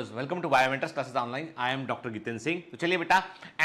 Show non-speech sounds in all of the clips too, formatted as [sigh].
एवरीवनर्स welcome to biometrics classes online I am doctor Giten Singh तो चलिए बेटा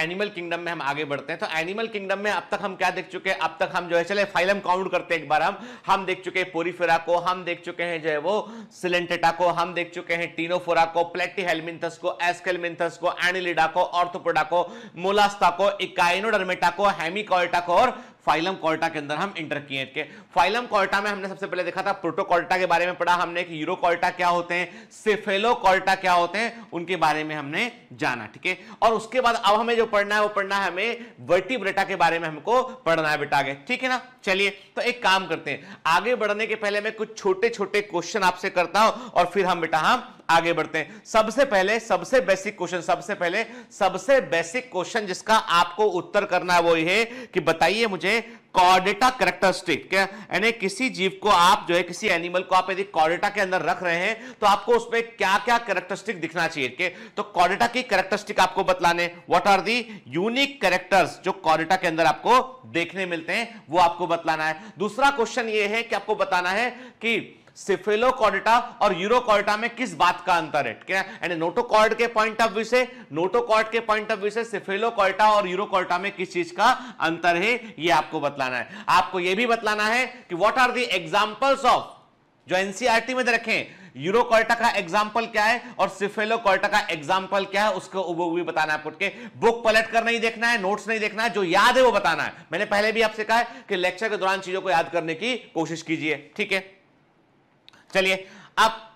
एनिमल किंगडम में हम आगे बढ़ते हैं तो एनिमल किंगडम में अब तक हम क्या देख चुके हैं अब तक हम जो है चले फाइलम काउंट करते हैं एक बार हम हम देख चुके हैं पोरीफेरा को हम देख चुके हैं जो है वो सिलेंटेटा को हम देख चुके हैं टीनोफोरा को प्लेटीहेलमिंथस को एस्केलमिंथस को एनिलिडा को ऑर्थोपोडा को मोलास्ता को इकाइनोडर्मेटा को हेमिकोयटा को और फाइलम कॉर्टा के अंदर हम इंटर किए के फाइलम कोर्टा में हमने सबसे पहले देखा था प्रोटोकॉल्टा के बारे में पढ़ा हमने कि यूरोकॉर्टा क्या होते हैं सिफेलोकॉर्टा क्या होते हैं उनके बारे में हमने जाना ठीक है और उसके बाद अब हमें जो पढ़ना है वो पढ़ना है हमें वर्टिब्रेटा के बारे में हमको पढ़ना है बेटा आगे ठीक है ना चलिए तो एक काम करते हैं आगे बढ़ने के पहले मैं कुछ छोटे छोटे क्वेश्चन आपसे करता हूं और फिर हम बेटा हम हाँ, आगे बढ़ते हैं सबसे पहले सबसे बेसिक क्वेश्चन सबसे पहले सबसे बेसिक क्वेश्चन जिसका आपको उत्तर करना है वो ये है कि बताइए मुझे कॉर्डेटा कैरेक्टरिस्टिक यानी किसी जीव को आप जो है किसी एनिमल को आप यदि कॉर्डेटा के अंदर रख रहे हैं तो आपको उसमें क्या क्या कैरेक्टरिस्टिक दिखना चाहिए तो कॉर्डेटा की कैरेक्टरिस्टिक आपको बतलाने what are the unique characters जो कॉर्डेटा के अंदर आपको देखने मिलते हैं वो आपको बतलाना है दूसरा क्वेश्चन ये है कि आपको बताना है कि सिफेलोकॉर्डेटा और यूरोकॉर्डेटा में किस बात का अंतर है क्या यानी नोटोकॉर्ड के पॉइंट ऑफ व्यू से नोटोकॉर्ड के पॉइंट ऑफ व्यू से सिफेलोकॉर्डेटा और यूरोकॉर्डेटा में किस चीज का अंतर है ये आपको बतलाना है आपको ये भी बतलाना है कि what are the examples of जो एनसीईआरटी e में दे रखे यूरोकॉर्टा का एग्जाम्पल क्या है और सिफेलोकॉर्टा का एग्जाम्पल क्या है उसको वो भी बताना है आपको बुक पलट कर नहीं देखना है नोट्स नहीं देखना है जो याद है वो बताना है मैंने पहले भी आपसे कहा है कि लेक्चर के दौरान चीजों को याद करने की कोशिश कीजिए ठीक है चलिए अब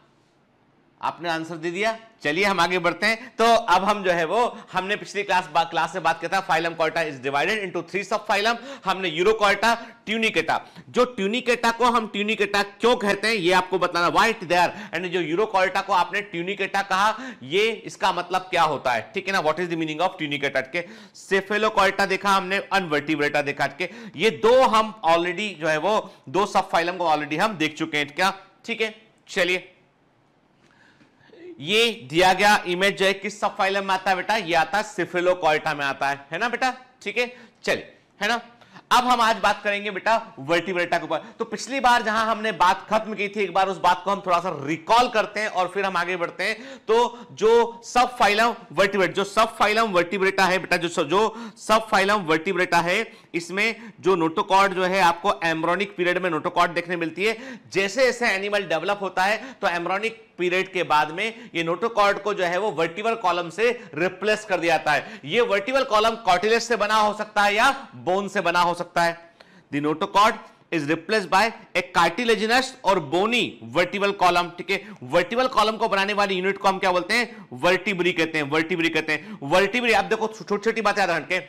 आपने आंसर दे दिया चलिए हम आगे बढ़ते हैं तो अब हम जो है वो हमने पिछली क्लास बा, क्लास से बात किया था phylum Chordata is divided into three subphylum हमने यूरो यूरोकॉर्टा ट्यूनिकेटा जो ट्यूनिकेटा को हम ट्यूनिकेटा क्यों कहते हैं ये आपको बताना वाई देयर एंड जो यूरो यूरोकॉर्टा को आपने ट्यूनिकेटा कहा ये इसका मतलब क्या होता है ठीक है ना what is the meaning of Tunicata के सेफेलो सेफेलोकॉर्टा देखा हमने अनवर्टिवरेटा देखा के ये दो हम ऑलरेडी जो है वो दो सब फाइलम को ऑलरेडी हम देख चुके हैं क्या ठीक है चलिए ये दिया गया इमेज जो है किस सब फाइलम में आता है बेटा ये आता है सिफिलोकॉइटा में आता है है ना बेटा ठीक है चलिए है ना अब हम आज बात करेंगे बेटा वर्टिब्रेटा के ऊपर तो पिछली बार जहां हमने बात खत्म की थी एक बार उस बात को हम थोड़ा सा रिकॉल करते हैं और फिर हम आगे बढ़ते हैं तो जो सब फाइलम वर्टिब्रेट जो सब फाइलम वर्टिब्रेटा है बेटा जो जो सब फाइलम वर्टिब्रेटा है इसमें जो नोटोकॉर्ड जो है आपको एम्ब्रोनिक पीरियड में नोटोकॉर्ड देखने मिलती है जैसे जैसे एनिमल डेवलप होता है तो एम्ब्रोनिक पीरियड के बाद में ये नोटोकॉर्ड को जो है वो वर्टिवल कॉलम से रिप्लेस कर दिया जाता है ये वर्टिवल कॉलम कॉटिलेस से बना हो सकता है या बोन से बना हो सकता है the notochord is replace by a cartilaginous और बोनी वर्टिबल कॉलम ठीक है वर्टिबल कॉलम को बनाने वाली यूनिट को हम क्या बोलते हैं वर्टिब्री कहते हैं वर्टिब्री कहते हैं वर्टिब्री आप देखो छोटी छोटी बातें आधार के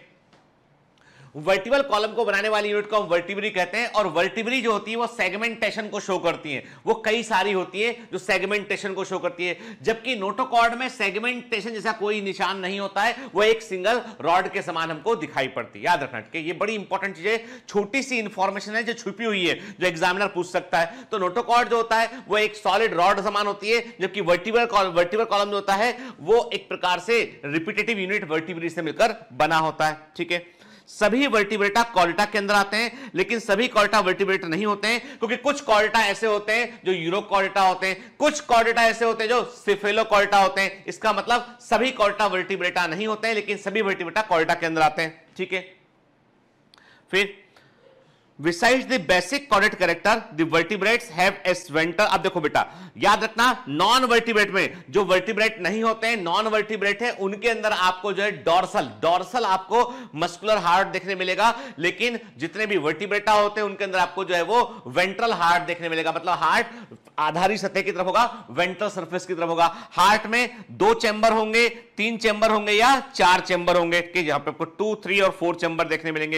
वर्टिबल कॉलम को बनाने वाली यूनिट को हम वर्टिबरी कहते हैं और वर्टिबरी जो होती है वो सेगमेंटेशन को शो करती है वो कई सारी होती है जो सेगमेंटेशन को शो करती है जबकि नोटोकॉर्ड में सेगमेंटेशन जैसा कोई निशान नहीं होता है वो एक सिंगल रॉड के समान हमको दिखाई पड़ती है याद रखना ठीक है ये बड़ी इंपॉर्टेंट चीज है छोटी सी इंफॉर्मेशन है जो छुपी हुई है जो एग्जामिनर पूछ सकता है तो नोटोकॉर्ड जो होता है वो एक सॉलिड रॉड समान होती है जबकि वर्टिबल वर्टिबल कॉलम जो होता है वो एक प्रकार से रिपीटेटिव यूनिट वर्टिबरी से मिलकर बना होता है ठीक है सभी वर्टिब्रेटा कॉल्टा के अंदर आते हैं लेकिन सभी कॉल्टा वर्टिब्रेटा नहीं होते हैं क्योंकि कुछ कॉल्टा ऐसे होते हैं जो यूरोकॉल्टा होते हैं कुछ कॉल्टा ऐसे होते हैं जो सिफेलोकॉल्टा होते हैं इसका मतलब सभी कॉल्टा वर्टिब्रेटा नहीं होते हैं लेकिन सभी वर्टिब्रेटा कॉल्टा के अंदर आते हैं ठीक है फिर beside the basic chordate character vertebrate vertebrates अब देखो बेटा याद रखना नॉन वर्टिब्रेट में जो वर्टिब्रेट नहीं होते हैं नॉन वर्टिब्रेट है उनके अंदर आपको जो है डॉर्सल डॉर्सल आपको मस्कुलर हार्ट देखने मिलेगा लेकिन जितने भी वर्टिब्रेटा होते हैं उनके अंदर आपको जो है वो वेंट्रल हार्ट देखने मिलेगा मतलब हार्ट आधारी सतह की तरफ होगा वेंट्रल सर्फेस की तरफ होगा हार्ट में दो चैंबर होंगे तीन चैंबर होंगे या चार चैंबर होंगे कि यहाँ पे आपको टू थ्री और फोर चैंबर देखने मिलेंगे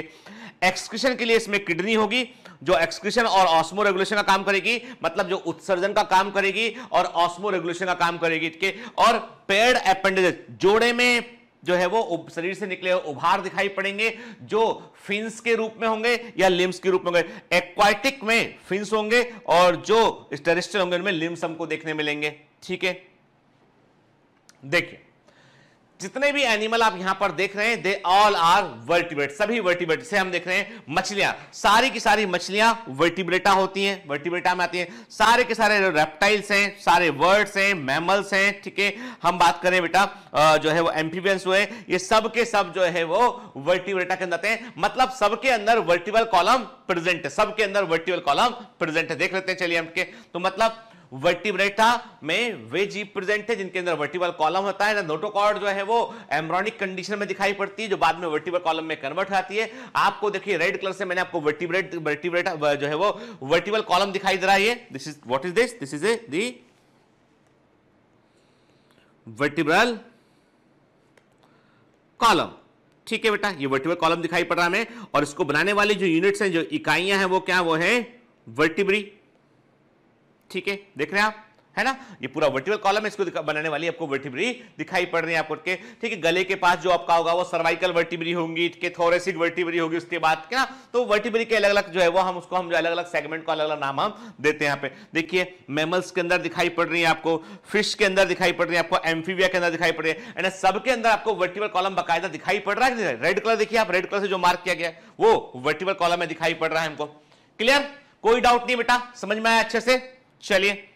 एक्सक्रीशन के लिए इसमें किडनी होगी जो एक्सक्रीशन और ऑस्मो रेगुलेशन का काम करेगी मतलब जो उत्सर्जन का काम करेगी और ऑस्मो रेगुलेशन का काम करेगी के और पेड अपेंडेजेस जोड़े में जो है वो शरीर से निकले उभार दिखाई पड़ेंगे जो फिंस के रूप में होंगे या लिम्स के रूप में होंगे एक्वाटिक में फिंस होंगे और जो टेरिस्टल होंगे उनमें लिम्स हमको देखने मिलेंगे ठीक है देखिए जितने भी एनिमल आप यहां पर देख रहे हैं दे ऑल आर वर्टिब्रेट सभी वर्टिब्रेट से हम देख रहे हैं मछलियां सारी की सारी मछलियां वर्टिब्रेटा होती हैं वर्टिब्रेटा में आती हैं सारे के सारे रेप्टाइल्स हैं सारे वर्ड्स हैं मैमल्स हैं ठीक है हम बात करें बेटा जो है वो एम्फीबियंस हुए ये सब के सब जो है वो वर्टिब्रेटा के अंदर आते हैं मतलब सबके अंदर वर्टिबल कॉलम प्रेजेंट है सबके अंदर वर्टिबल कॉलम प्रेजेंट है देख लेते हैं चलिए हम के तो मतलब वर्टिब्रेटा में वे जीव प्रेजेंट है जिनके अंदर वर्टिबल कॉलम होता है नोटोकॉर्ड जो है वो एम्ब्रॉनिक कंडीशन में दिखाई पड़ती है जो बाद में वर्टिबल कॉलम में कन्वर्ट होती जाती है आपको देखिए रेड कलर से मैंने आपको वर्टिब्रेट वर्टिब्रेटा जो है वो वर्टिबल कॉलम दिखाई दे रहा है this is what is this this is a the vertebral column ठीक है बेटा ये वर्टिबल कॉलम दिखाई पड़ रहा है हमें और इसको बनाने वाली जो यूनिट्स हैं जो इकाइयां हैं वो क्या वो है वर्टिब्री ठीक है देख रहे हैं आप है ना ये पूरा वर्टिबल कॉलम है इसको बनाने वाली आपको वर्टिब्री दिखाई पड़ रही है आपको के ठीक है गले के पास जो आपका होगा वो सर्वाइकल वर्टिब्री होंगी के थोरेसिक वर्टिब्री होगी उसके बाद क्या तो वर्टिब्री के अलग अलग जो है वो हम उसको हम जो अलग अलग सेगमेंट को अलग अलग नाम हम देते हैं यहाँ पे देखिए मेमल्स के अंदर दिखाई पड़ रही है आपको फिश के अंदर दिखाई पड़ रही है आपको एम्फीविया के अंदर दिखाई पड़ रही है एंड सबके अंदर आपको वर्टिबल कॉलम बकायदा दिखाई पड़ रहा है रेड कलर देखिए आप रेड कलर से जो मार्क किया गया वो वर्टिबल कॉलम में दिखाई पड़ रहा है हमको क्लियर कोई डाउट नहीं बेटा समझ में आया अच्छे से चलिए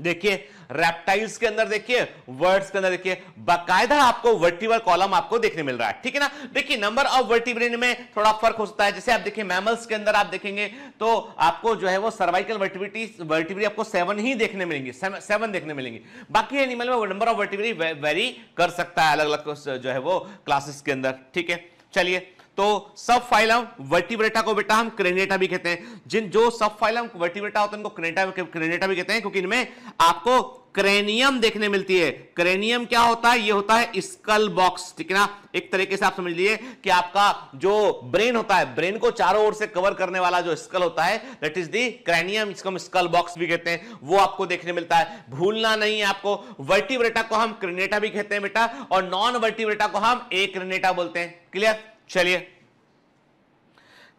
देखिए रेप्टाइल्स के अंदर देखिए वर्ड्स के अंदर देखिए बाकायदा आपको वर्टिवल कॉलम आपको देखने मिल रहा है ठीक है ना देखिए नंबर ऑफ वर्टिब्रेन में थोड़ा फर्क हो सकता है जैसे आप देखिए मैमल्स के अंदर आप देखेंगे तो आपको जो है वो सर्वाइकल वर्टिविटी वर्टिब्री आपको सेवन ही देखने मिलेंगे सेवन देखने मिलेंगे बाकी एनिमल में नंबर ऑफ वर्टिब्री वेरी कर सकता है अलग अलग जो है वो क्लासेस के अंदर ठीक है चलिए तो सब फाइलम वर्टिब्रेटा को बेटा हम क्रेनेटा भी कहते हैं जिन जो सब फाइलम वर्टिब्रेटा होते हैं उनको क्रेनेटा क्रेनेटा भी कहते हैं क्योंकि इनमें आपको क्रेनियम देखने मिलती है क्रेनियम क्या होता है ये होता है स्कल बॉक्स ठीक है ना एक तरीके से आप समझ लीजिए कि आपका जो ब्रेन होता है ब्रेन को चारों ओर से कवर करने वाला जो स्कल होता है दैट इज दी क्रेनियम इसको हम स्कल बॉक्स भी कहते हैं वो आपको देखने मिलता है भूलना नहीं है आपको वर्टिब्रेटा को हम क्रेनेटा भी कहते हैं बेटा और नॉन वर्टिब्रेटा को हम ए क्रेनेटा बोलते हैं क्लियर चलिए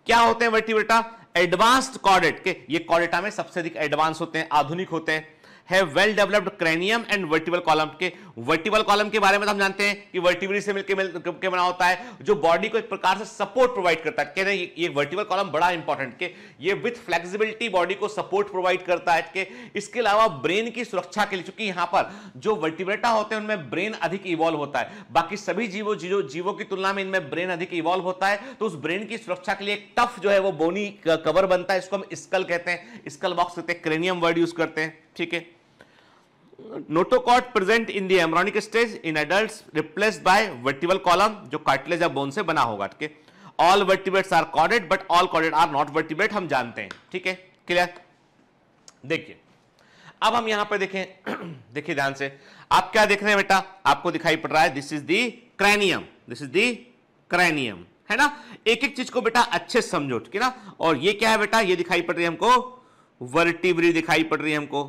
क्या होते हैं वर्टिब्रेटा एडवांस्ड कॉर्डेट के ये कॉर्डेटा में सबसे अधिक एडवांस होते हैं आधुनिक होते हैं have well developed cranium and vertebral column के वर्टिबल कॉलम के बारे में तो हम जानते हैं कि वर्टिबरी से मिलकर मिल, बना होता है जो बॉडी को एक प्रकार से सपोर्ट प्रोवाइड करता है कहना ये वर्टिबल कॉलम बड़ा इंपॉर्टेंट के ये विथ फ्लेक्सिबिलिटी बॉडी को सपोर्ट प्रोवाइड करता है के इसके अलावा ब्रेन की सुरक्षा के लिए चूंकि यहां पर जो वर्टिब्रेटा होते हैं उनमें ब्रेन अधिक इवॉल्व होता है बाकी सभी जीवो जीवों जीवों की तुलना में इनमें ब्रेन अधिक इवॉल्व होता है तो उस ब्रेन की सुरक्षा के लिए एक टफ जो है वो बोनी कवर बनता है इसको हम स्कल कहते हैं स्कल बॉक्स कहते हैं क्रेनियम वर्ड यूज करते हैं ठीक है notochord present in the embryonic stage in adult replace by vertebral column जो कार्टिलेज या बोन से बना होगा ठीक है all vertebrates are chordate but all chordate are not vertebrate हम जानते हैं ठीक है क्लियर देखिए अब हम यहां पर देखें [clears throat] देखिए ध्यान से आप क्या देख रहे हैं बेटा आपको दिखाई पड़ रहा है this is the cranium this is the cranium है ना एक एक चीज को बेटा अच्छे समझो ठीक है ना और ये क्या है बेटा ये दिखाई पड़ रही है हमको वर्टिब्री दिखाई पड़ रही है हमको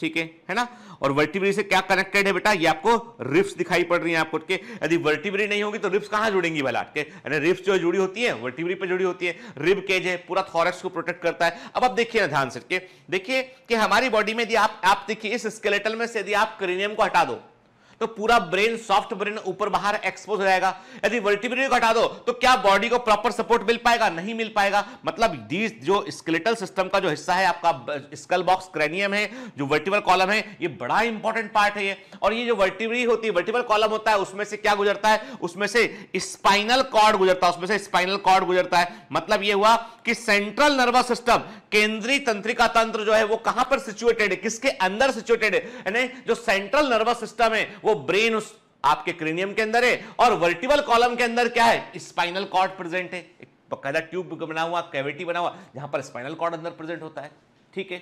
ठीक है है ना और वर्टिब्री से क्या कनेक्टेड है बेटा ये आपको रिप्स दिखाई पड़ रही है आपको के यदि वर्टिब्री नहीं होगी तो रिप्स कहां जुड़ेंगी भला के यानी रिप्स जो जुड़ी होती है वर्टिब्री पर जुड़ी होती है रिब केज है पूरा थॉरेक्स को प्रोटेक्ट करता है अब आप देखिए ना ध्यान से देखिए कि हमारी बॉडी में यदि आप आप देखिए इस स्केलेटल में से यदि आप क्रेनियम को हटा दो तो पूरा ब्रेन सॉफ्ट ब्रेन ऊपर बाहर एक्सपोज हो जाएगा यदि वर्टिब्रे को हटा दो तो क्या बॉडी को प्रॉपर सपोर्ट मिल पाएगा नहीं मिल पाएगा मतलब जो स्केलेटल सिस्टम का जो हिस्सा है आपका स्कल बॉक्स क्रेनियम है जो वर्टिबल कॉलम है ये बड़ा इंपॉर्टेंट पार्ट है ये और ये जो वर्टिब्री होती है वर्टिबल कॉलम होता है उसमें से क्या गुजरता है उसमें से स्पाइनल कॉर्ड गुजरता है उसमें से स्पाइनल कॉर्ड गुजरता है मतलब ये हुआ कि सेंट्रल नर्वस सिस्टम केंद्रीय तंत्रिका तंत्र जो है वो कहां पर सिचुएटेड है किसके अंदर सिचुएटेड है यानी जो सेंट्रल नर्वस सिस्टम है वो वो ब्रेन उस आपके क्रेनियम के अंदर है और वर्टिबल कॉलम के अंदर क्या है स्पाइनल कॉर्ड प्रेजेंट है एक बकायदा ट्यूब बना हुआ कैविटी बना हुआ जहां पर स्पाइनल कॉर्ड अंदर प्रेजेंट होता है ठीक है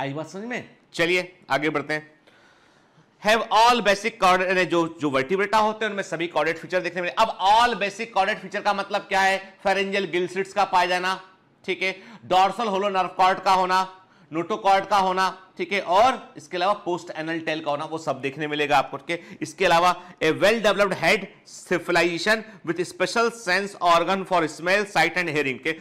आई बात समझ में चलिए आगे बढ़ते हैं हैव ऑल बेसिक कॉर्डेट जो जो वर्टिब्रेटा होते हैं उनमें सभी कॉर्डेट फीचर देखने मिले अब ऑल बेसिक कॉर्डेट फीचर का मतलब क्या है फेरेंजल गिल्सिट्स का पाया जाना ठीक है डॉर्सल होलो नर्व कॉर्ड का होना नोटोकॉर्ड का होना ठीक है और इसके अलावा पोस्ट एनल टेल का होना वो सब देखने मिलेगा आपको ठीक है इसके अलावा a well developed head cephalization with special sense organ for smell sight and hearing के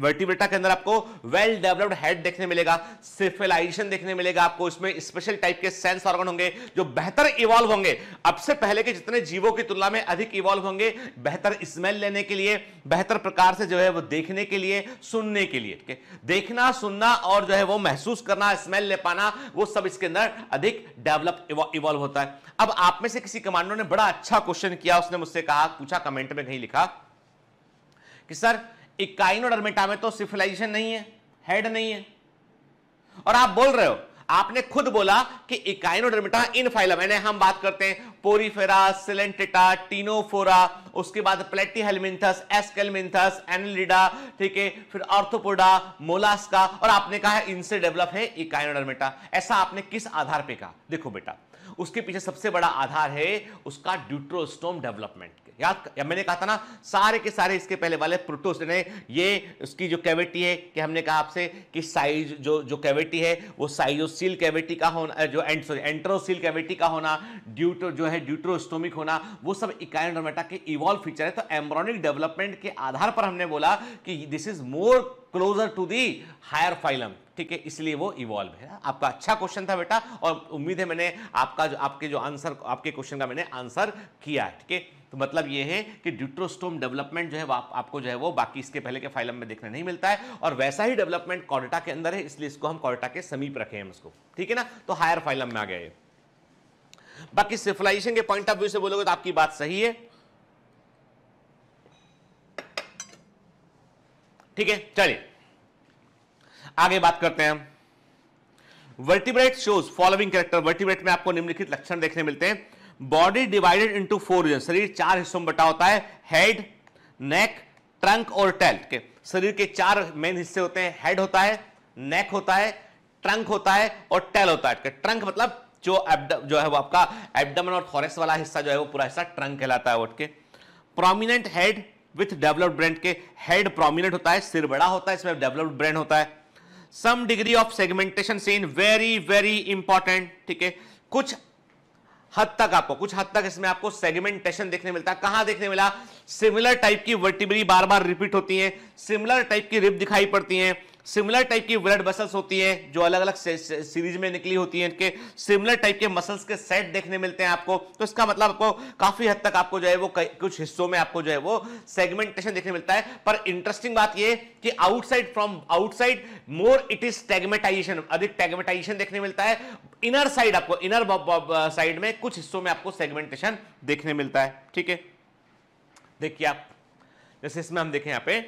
वर्टिब्रेटा के अंदर आपको वेल डेवलप्ड हेड देखने मिलेगा सिफिलाइजेशन देखने मिलेगा आपको इसमें स्पेशल टाइप के सेंस ऑर्गन होंगे जो बेहतर इवॉल्व होंगे अब से पहले के जितने जीवों की तुलना में अधिक इवॉल्व होंगे बेहतर स्मेल लेने के लिए बेहतर प्रकार से जो है वो देखने के लिए सुनने के लिए ठीक है देखना सुनना और जो है वो महसूस करना स्मेल ले पाना वो सब इसके अंदर अधिक डेवलप इवॉल्व होता है अब आप में से किसी कमांडो ने बड़ा अच्छा क्वेश्चन किया उसने मुझसे कहा पूछा कमेंट में कहीं लिखा कि सर इकाइन और में तो सिविलाइजेशन नहीं है हेड नहीं है और आप बोल रहे हो आपने खुद बोला कि इकाइनोडर्मिटा इन फाइलम यानी हम बात करते हैं पोरीफेरा सिलेंटेटा टीनोफोरा उसके बाद प्लेटी हेलमिंथस एस्केलमिंथस एनलिडा ठीक है फिर ऑर्थोपोडा मोलास्का और आपने कहा है इनसे डेवलप है इकाइनोडर्मिटा ऐसा आपने किस आधार पे कहा देखो बेटा उसके पीछे सबसे बड़ा आधार है उसका ड्यूट्रोस्टोम डेवलपमेंट थे याद या मैंने कहा था ना सारे के सारे इसके पहले वाले प्रोटोस ने ये उसकी जो कैविटी है कि हमने कहा आपसे कि साइज जो जो कैविटी है वो साइजोसील कैविटी का होना जो एंड सॉरी एंट्रोसील कैविटी का होना ड्यूटो जो है ड्यूट्रोस्टोमिक होना वो सब इकाइनोडर्मेटा के इवॉल्व फीचर है तो एम्ब्रोनिक डेवलपमेंट के आधार पर हमने बोला कि this is more closer to the higher phylum ठीक है इसलिए वो इवॉल्व है आपका अच्छा क्वेश्चन था बेटा और उम्मीद है मैंने आपका जो आपके जो आंसर आपके क्वेश्चन का मैंने आंसर किया है ठीक है तो मतलब ये है कि ड्यूट्रोस्टोम डेवलपमेंट जो है आप, आपको जो है वो बाकी इसके पहले के फाइलम में देखने नहीं मिलता है और वैसा ही डेवलपमेंट कॉर्टा के अंदर है इसलिए इसको हम कॉर्टा के समीप रखे हैं इसको ठीक है ना तो हायर फाइलम में आ गए बाकी सिविलाइजेशन के पॉइंट ऑफ व्यू से बोलोगे तो आपकी बात सही है ठीक है चलिए आगे बात करते हैं हम vertebrate shows following character vertebrate में आपको निम्नलिखित लक्षण देखने मिलते हैं body divided into four region शरीर चार हिस्सों में बटा होता है हेड नेक ट्रंक और टेल के शरीर के चार मेन हिस्से होते हैं हेड होता है नेक होता है ट्रंक होता है और टेल होता है ट्रंक मतलब जो जो है वो आपका एबडमन और फॉरेस्ट वाला हिस्सा जो है वो पूरा हिस्सा ट्रंक कहलाता है वोट के prominent head with developed brain के हेड प्रोमिनेंट होता है सिर बड़ा होता है इसमें डेवलप्ड ब्रेन होता है some degree of segmentation seen very very important ठीक है कुछ हद तक आपको कुछ हद तक इसमें आपको सेगमेंटेशन देखने मिलता है कहां देखने मिला सिमिलर टाइप की वर्टिबरी बार बार रिपीट होती है सिमिलर टाइप की रिप दिखाई पड़ती है सिमिलर टाइप की ब्लड मसल्स होती हैं जो अलग अलग सीरीज में निकली होती हैं इनके सिमिलर टाइप के मसल्स के सेट देखने मिलते हैं आपको तो इसका मतलब आपको काफी हद तक आपको जो है वो कुछ हिस्सों में आपको जो है वो सेगमेंटेशन देखने मिलता है पर इंटरेस्टिंग बात ये कि outside from outside more it is tagmatization अधिक टैगमेटाइजेशन देखने मिलता है इनर साइड आपको इनर साइड में कुछ हिस्सों में आपको सेगमेंटेशन देखने मिलता है ठीक है देखिए आप जैसे इसमें हम देखें यहां पर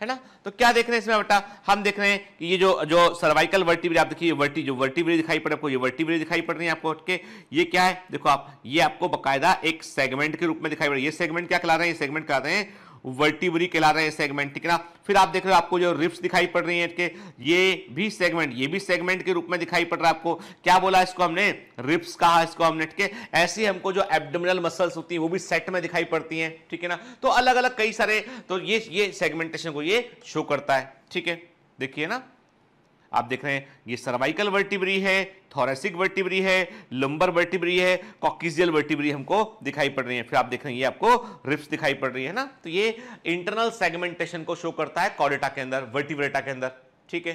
है ना तो क्या देख रहे हैं इसमें बेटा हम देख रहे हैं कि ये जो जो सर्वाइकल ब्रिज आप देखिए वर्टी जो ब्रिज दिखाई पड़ रही है आपको ये ब्रिज दिखाई पड़ रही है आपको के ये क्या है देखो आप ये आपको बकायदा एक सेगमेंट के रूप में दिखाई पड़ रही है ये सेगमेंट क्या कहला रहे हैं ये सेगमेंट कहते रहे हैं वर्टिब्री कहला रहे हैं सेगमेंट ठीक है ना फिर आप देख रहे हो आपको जो रिप्स दिखाई पड़ रही हैं के ये भी सेगमेंट ये भी सेगमेंट के रूप में दिखाई पड़ रहा है आपको क्या बोला इसको हमने रिप्स कहा इसको हमने ठीक है ऐसी हमको जो एबडोमिनल मसल्स होती हैं वो भी सेट में दिखाई पड़ती हैं ठीक है ना तो अलग अलग कई सारे तो ये ये सेगमेंटेशन को ये शो करता है ठीक है देखिए ना आप देख रहे हैं ये सर्वाइकल वर्टिब्री है थोरेसिक वर्टिब्री है लंबर वर्टिब्री है कॉकिजियल वर्टिब्री हमको दिखाई पड़ रही है फिर आप देख रहे हैं ये आपको रिप्स दिखाई पड़ रही है ना तो ये इंटरनल सेगमेंटेशन को शो करता है कॉडेटा के अंदर वर्टिब्रेटा के अंदर ठीक है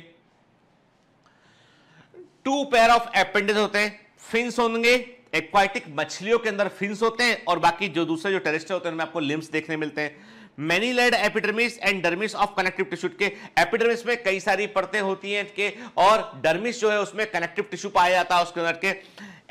टू पेयर ऑफ एपेंडेज होते हैं फिंस होंगे एक्वाटिक मछलियों के अंदर फिंस होते हैं और बाकी जो दूसरे जो टेरिस्टर होते हैं उनमें आपको लिम्स देखने मिलते हैं many layered epidermis and dermis of connective tissue के एपिडर्मिस में कई सारी परतें होती हैं के और डर्मिस जो है उसमें कनेक्टिव टिश्यू पाया जाता है उसके अंदर के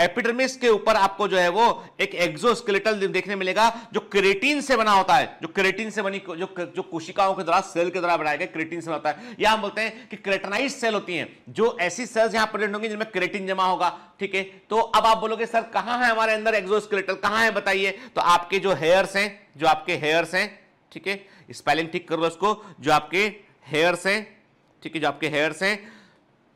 एपिडर्मिस के ऊपर आपको जो है वो एक एक्सोस्केलेटल देखने मिलेगा जो क्रेटीन से बना होता है जो क्रेटीन से बनी जो जो कोशिकाओं के द्वारा सेल के द्वारा बनाया गया क्रेटीन से होता है या हम बोलते हैं कि क्रेटनाइज सेल होती हैं जो ऐसी सेल्स यहां प्रेजेंट होंगी जिनमें क्रेटीन जमा होगा ठीक है तो अब आप बोलोगे सर कहां है हमारे अंदर एक्सोस्केलेटल कहां है बताइए तो आपके जो हेयर्स हैं जो आपके हेयर्स हैं ठीक है स्पेलिंग ठीक कर दो इसको जो आपके हेयर्स हैं ठीक है जो आपके हेयर्स हैं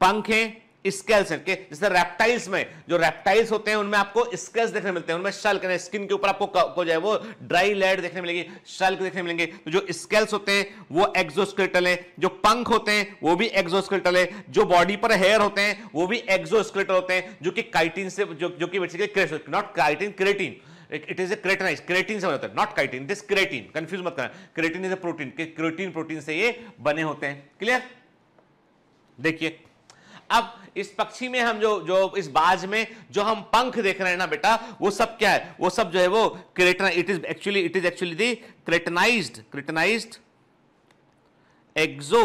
पंख हैं स्केल्स हैं जैसे रेप्टाइल्स में जो रेप्टाइल्स होते हैं उनमें आपको स्केल्स देखने मिलते हैं उनमें शल्क है स्किन के ऊपर आपको को जो है वो ड्राई लेड देखने मिलेगी शल्क देखने मिलेंगे तो जो स्केल्स होते हैं वो एक्जोस्केटल है जो पंख होते हैं वो भी एक्जोस्केटल है जो बॉडी पर हेयर होते हैं वो भी एक्जोस्केटल होते हैं जो कि काइटिन से जो, जो कि basically not chitin keratin it is a keratinize keratin से बना होता है not chitin this keratin confuse मत करना keratin is a protein protein protein से ये बने होते हैं क्लियर देखिए अब इस पक्षी में हम जो जो इस बाज में जो हम पंख देख रहे हैं ना बेटा वो सब क्या है वो सब जो है वो keratin it is actually it is actually the keratinize keratinize 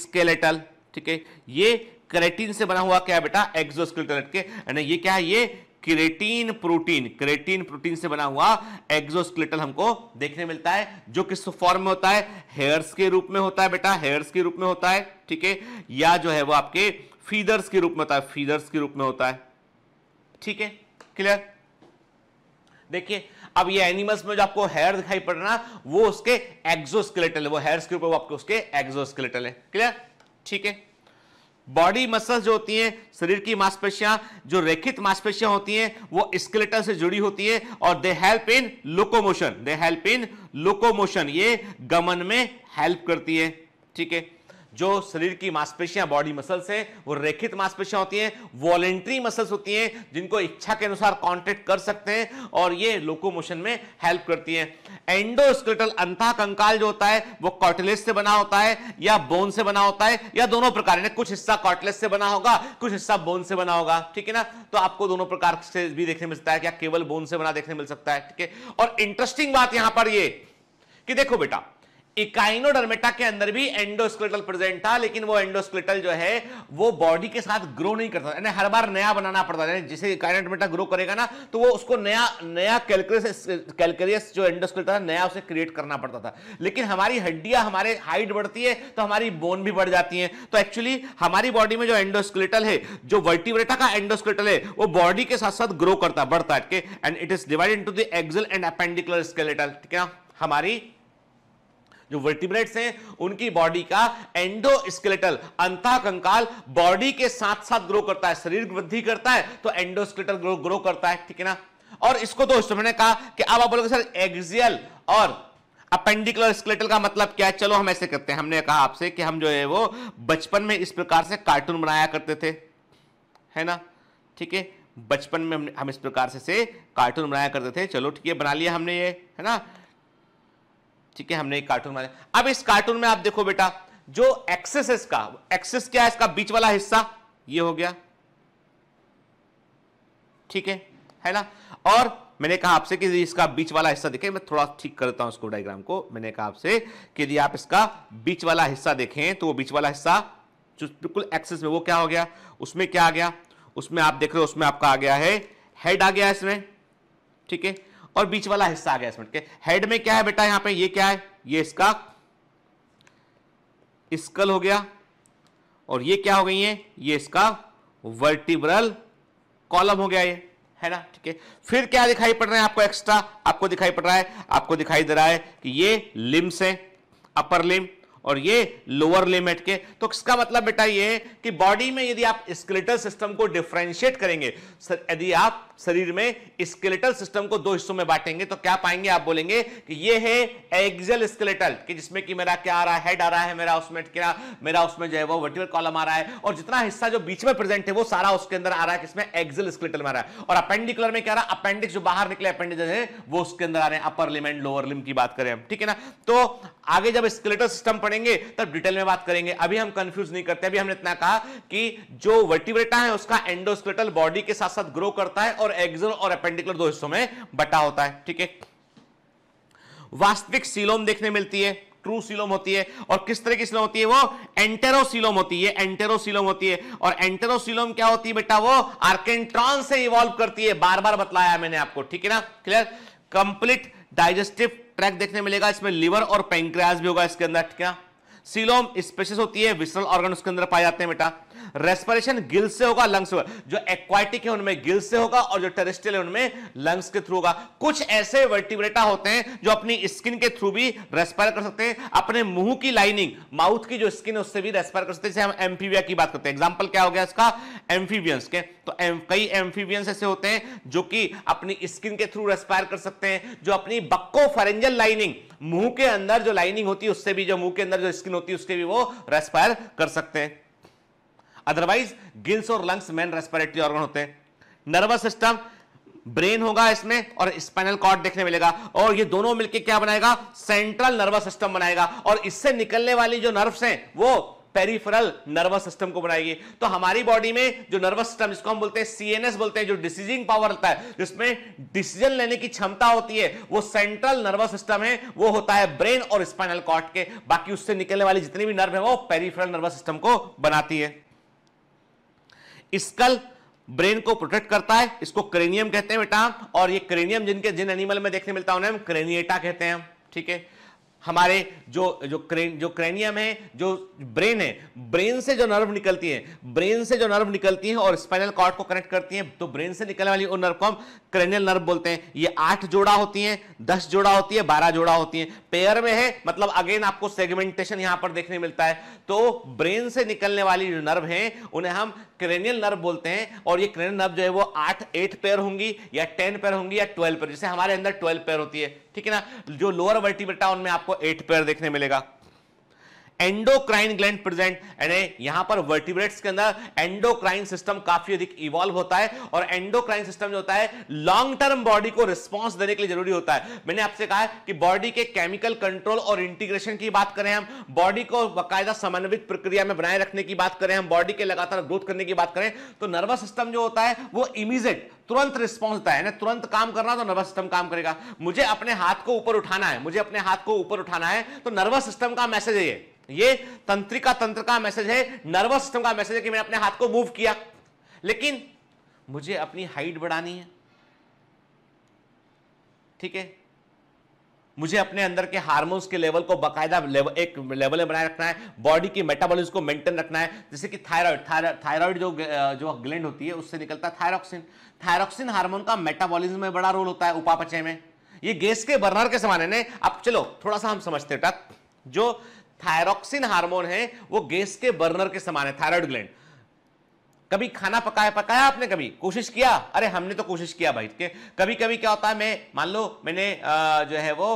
exoskeletal ठीक है ये क्रेटिन से बना हुआ क्या है बेटा स्केलेटल के ये क्या है ये क्रेटीन प्रोटीन क्रेटीन प्रोटीन से बना हुआ एक्सोस्केलेटल हमको देखने मिलता है जो किस फॉर्म में होता है हेयर्स के रूप में होता है बेटा हेयर्स के रूप में होता है ठीक है या जो है वो आपके फीदर्स के रूप में होता है फीदर्स के रूप में होता है ठीक है क्लियर देखिए अब ये एनिमल्स में जो आपको हेयर दिखाई पड़ रहा वो उसके एक्सोस्केलेटल है वो हेयर्स के रूप में वो आपके उसके एक्सोस्केलेटल है क्लियर ठीक है बॉडी मसल्स जो होती हैं शरीर की मांसपेशियां जो रेखित मांसपेशियां होती हैं वो स्केलेटन से जुड़ी होती हैं और they help in locomotion they help in locomotion ये गमन में हेल्प करती है ठीक है जो शरीर की मांसपेशियां बॉडी मसल्स हैं वो रेखित मांसपेशियां होती हैं वॉलेंट्री मसल्स होती हैं जिनको इच्छा के अनुसार कॉन्टेक्ट कर सकते हैं और ये लोकोमोशन में हेल्प करती हैं एंडोस्केलेटल अंथा कंकाल जो होता है वो कॉटलेज से बना होता है या बोन से बना होता है या दोनों प्रकार कुछ हिस्सा कॉटलेज से बना होगा कुछ हिस्सा बोन से बना होगा ठीक है ना तो आपको दोनों प्रकार से भी देखने मिल सकता है क्या केवल बोन से बना देखने मिल सकता है ठीक है और इंटरेस्टिंग बात यहां पर ये कि देखो बेटा इकाइनोडर्मेटा के अंदर भी एंडोस्केलेटल प्रेजेंट था लेकिन वो एंडोस्केलेटल जो है वो बॉडी के साथ ग्रो नहीं करता यानी हर बार नया बनाना पड़ता है जैसे इकाइनोडर्मेटा ग्रो करेगा ना तो वो उसको नया नया कैलकरियस कैलकरियस जो एंडोस्केलेटल था नया उसे क्रिएट करना पड़ता था लेकिन हमारी हड्डियां हमारे हाइट बढ़ती है तो हमारी बोन भी बढ़ जाती है तो एक्चुअली हमारी बॉडी में जो एंडोस्केलेटल है जो वर्टिब्रेटा का एंडोस्केलेटल है वो बॉडी के साथ साथ ग्रो करता बढ़ता है and it is divided into the axial and appendicular skeletal ठीक है हमारी जो वर्टिब्रेट्स हैं उनकी बॉडी का एंडो स्केलेटल अंतः बॉडी के साथ साथ ग्रो करता है शरीर वृद्धि करता है तो एंडोस्केलेटल ग्रो ग्रो करता है ठीक है ना और इसको दोस्तों मैंने कहा कि अब आप बोलोगे सर एक्सियल और अपेंडिकुलर स्केलेटल का मतलब क्या है चलो हम ऐसे करते हैं हमने कहा आपसे कि हम जो है वो बचपन में इस प्रकार से कार्टून बनाया करते थे है ना ठीक है बचपन में हम हम इस प्रकार से, से कार्टून बनाया करते थे चलो ठीक है बना लिया हमने ये है ना ठीक है हमने एक कार्टून बनाया अब इस कार्टून में आप देखो बेटा जो एक्सेस का एक्सेस क्या है इसका बीच वाला हिस्सा ये हो गया ठीक है है ना और मैंने कहा आपसे कि इसका बीच वाला हिस्सा देखें मैं थोड़ा ठीक करता हूं इसको डायग्राम को मैंने कहा आपसे कि यदि आप इसका बीच वाला हिस्सा देखें तो वो बीच वाला हिस्सा जो बिल्कुल एक्सेस में वो क्या हो गया उसमें क्या आ गया उसमें आप देख रहे हो उसमें आपका आ गया है हेड आ गया इसमें ठीक है और बीच वाला हिस्सा आ गया इसमें के हेड में क्या है बेटा यहां पे ये क्या है ये इसका स्कल हो गया और ये क्या हो गई है ये इसका वर्टिब्रल कॉलम हो गया ये है ना ठीक है फिर क्या दिखाई पड़ रहा है आपको एक्स्ट्रा आपको दिखाई पड़ रहा है आपको दिखाई दे रहा है कि ये लिम्स है अपर लिम्स और ये लोअर लिमिट के तो इसका मतलब बेटा ये कि बॉडी में यदि आप स्केलेटल सिस्टम को डिफ्रेंशिएट करेंगे यदि आप शरीर में स्केलेटल सिस्टम को दो हिस्सों में बांटेंगे तो क्या पाएंगे आप बोलेंगे कि ये है एक्सल स्केलेटल कि जिसमें कि मेरा क्या आ रहा है हेड आ रहा है मेरा उसमें क्या मेरा उसमें जो है वो वर्टिकल कॉलम आ रहा है और जितना हिस्सा जो बीच में प्रेजेंट है वो सारा उसके अंदर आ रहा है किसमें एक्सल स्केलेटल में आ रहा है और अपेंडिकुलर में क्या रहा अपेंडिक्स जो बाहर निकले अपेंडिक है वो उसके अंदर आ रहे हैं अपर लिम एंड लोअर लिम की बात करें हम ठीक है ना तो आगे जब स्केलेटल सिस्टम पढ़ेंगे करेंगे तब डिटेल में बात करेंगे अभी हम कंफ्यूज नहीं करते अभी हमने इतना कहा कि जो वर्टिब्रेटा है उसका एंडोस्केटल बॉडी के साथ साथ ग्रो करता है और एक्सल और अपेंडिकुलर दो हिस्सों में बटा होता है ठीक है वास्तविक सीलोम देखने मिलती है ट्रू सीलोम होती है और किस तरह की सीलोम होती है वो एंटेरोसीलोम होती है एंटेरोसीलोम होती है और एंटेरोसीलोम क्या होती है बेटा वो आर्केंट्रॉन से इवॉल्व करती है बार बार बतलाया मैंने आपको ठीक है ना क्लियर कंप्लीट डाइजेस्टिव ट्रैक देखने मिलेगा इसमें लिवर और पेंक्रियाज भी होगा इसके अंदर ठीक है ना सीलोम स्पेशस होती है विसरल ऑर्गन उसके अंदर पाए जाते हैं बेटा रेस्पिरेशन गिल्स से होगा लंग्स जो एक्वाटिक है उनमें गिल्स से होगा और जो टेरेस्ट्रियल है उनमें लंग्स के थ्रू होगा कुछ ऐसे वर्टिब्रेटा होते हैं जो अपनी स्किन के थ्रू भी रेस्पायर कर सकते हैं अपने मुंह की लाइनिंग माउथ की जो स्किन है उससे भी रेस्पायर कर सकते हैं जैसे हम एम्फीविया की बात करते हैं एग्जाम्पल क्या हो गया इसका एम्फीवियंस के तो एम, कई एम्फीवियंस ऐसे होते हैं जो कि अपनी स्किन के थ्रू रेस्पायर कर सकते हैं जो अपनी बक्को फरेंजल लाइनिंग मुंह के अंदर जो लाइनिंग होती है उससे भी जो मुंह के अंदर जो स्किन होती है उसके भी वो रेस्पायर कर सकते हैं अदरवाइज गिल्स और लंग्स मेन रेस्पायरेटरी ऑर्गन होते हैं नर्वस सिस्टम ब्रेन होगा इसमें और स्पाइनल कॉर्ड देखने मिलेगा और ये दोनों मिलके क्या बनाएगा सेंट्रल नर्वस सिस्टम बनाएगा और इससे निकलने वाली जो नर्व्स हैं वो पेरिफरल नर्वस सिस्टम को बनाएगी तो हमारी बॉडी में जो नर्वस सिस्टम जिसको हम बोलते हैं सीएनएस बोलते हैं जो डिसीजिंग पावर होता है जिसमें डिसीजन लेने की क्षमता होती है वो सेंट्रल नर्वस सिस्टम है वो होता है ब्रेन और स्पाइनल कॉर्ड के बाकी उससे निकलने वाली जितनी भी नर्व है वो पेरीफरल नर्वस सिस्टम को बनाती है स्कल ब्रेन को प्रोटेक्ट करता है इसको क्रेनियम कहते हैं बेटा और ये क्रेनियम जिनके जिन एनिमल में देखने मिलता है उन्हें हम क्रेनिएटा कहते हैं ठीक है हमारे जो जो क्रेन जो क्रेनियम है जो ब्रेन है ब्रेन से जो नर्व निकलती है ब्रेन से जो नर्व निकलती है और स्पाइनल कॉर्ड को कनेक्ट करती है तो ब्रेन से निकलने वाली उन नर्व को हम क्रेनियल नर्व बोलते हैं ये आठ जोड़ा होती हैं दस जोड़ा होती है बारह जोड़ा होती है पेयर में है मतलब अगेन आपको सेगमेंटेशन यहां पर देखने मिलता है तो ब्रेन से निकलने वाली जो नर्व है उन्हें हम क्रेनियल नर्व बोलते हैं और ये क्रेनियल नर्व जो है वो आठ एट पेयर होंगी या टेन पेयर होंगी या ट्वेल्व पेयर जैसे हमारे अंदर ट्वेल्व पेयर होती है ठीक है ना जो लोअर वर्टिब्रेटा उनमें आपको एट पेयर देखने मिलेगा एंडोक्राइन ग्लैंड प्रेजेंट यानी यहां पर वर्टिब्रेट्स के अंदर एंडोक्राइन सिस्टम काफी अधिक इवॉल्व होता है और एंडोक्राइन सिस्टम जो होता है लॉन्ग टर्म बॉडी को रिस्पांस देने के लिए जरूरी होता है मैंने आपसे कहा है कि बॉडी के केमिकल कंट्रोल और इंटीग्रेशन की बात करें हम बॉडी को बाकायदा समन्वित प्रक्रिया में बनाए रखने की बात करें हम बॉडी के लगातार ग्रोथ करने की बात करें तो नर्वस सिस्टम जो होता है वो इमीजिएट तुरंत रिस्पॉन्स होता है ना तुरंत काम करना तो नर्वस सिस्टम काम करेगा मुझे अपने हाथ को ऊपर उठाना है मुझे अपने हाथ को ऊपर उठाना है तो नर्वस सिस्टम का मैसेज है ये ये तंत्रिका तंत्र का मैसेज है नर्वस सिस्टम का मैसेज है कि मैंने अपने हाथ को मूव किया लेकिन मुझे अपनी हाइट बढ़ानी है ठीक है मुझे अपने अंदर के हार्मोन्स के लेवल को बकायदा लेवल एक लेवल में बनाए रखना है बॉडी की मेटाबॉलिज्म को मेंटेन रखना है जैसे कि थायराइड थायराइड जो जो ग्लैंड होती है उससे निकलता है थायरॉक्सिन थायरोक्सिन हार्मोन का मेटाबॉलिज्म में बड़ा रोल होता है उपापचय में ये गैस के बर्नर के समान है ने अब चलो थोड़ा सा हम समझते हैं टक जो थायरोक्सिन हार्मोन है वो गैस के बर्नर के समान है थायराइड ग्लैंड कभी खाना पकाया पकाया आपने कभी कोशिश किया अरे हमने तो कोशिश किया भाई के कभी कभी क्या होता है मैं मान लो मैंने जो है वो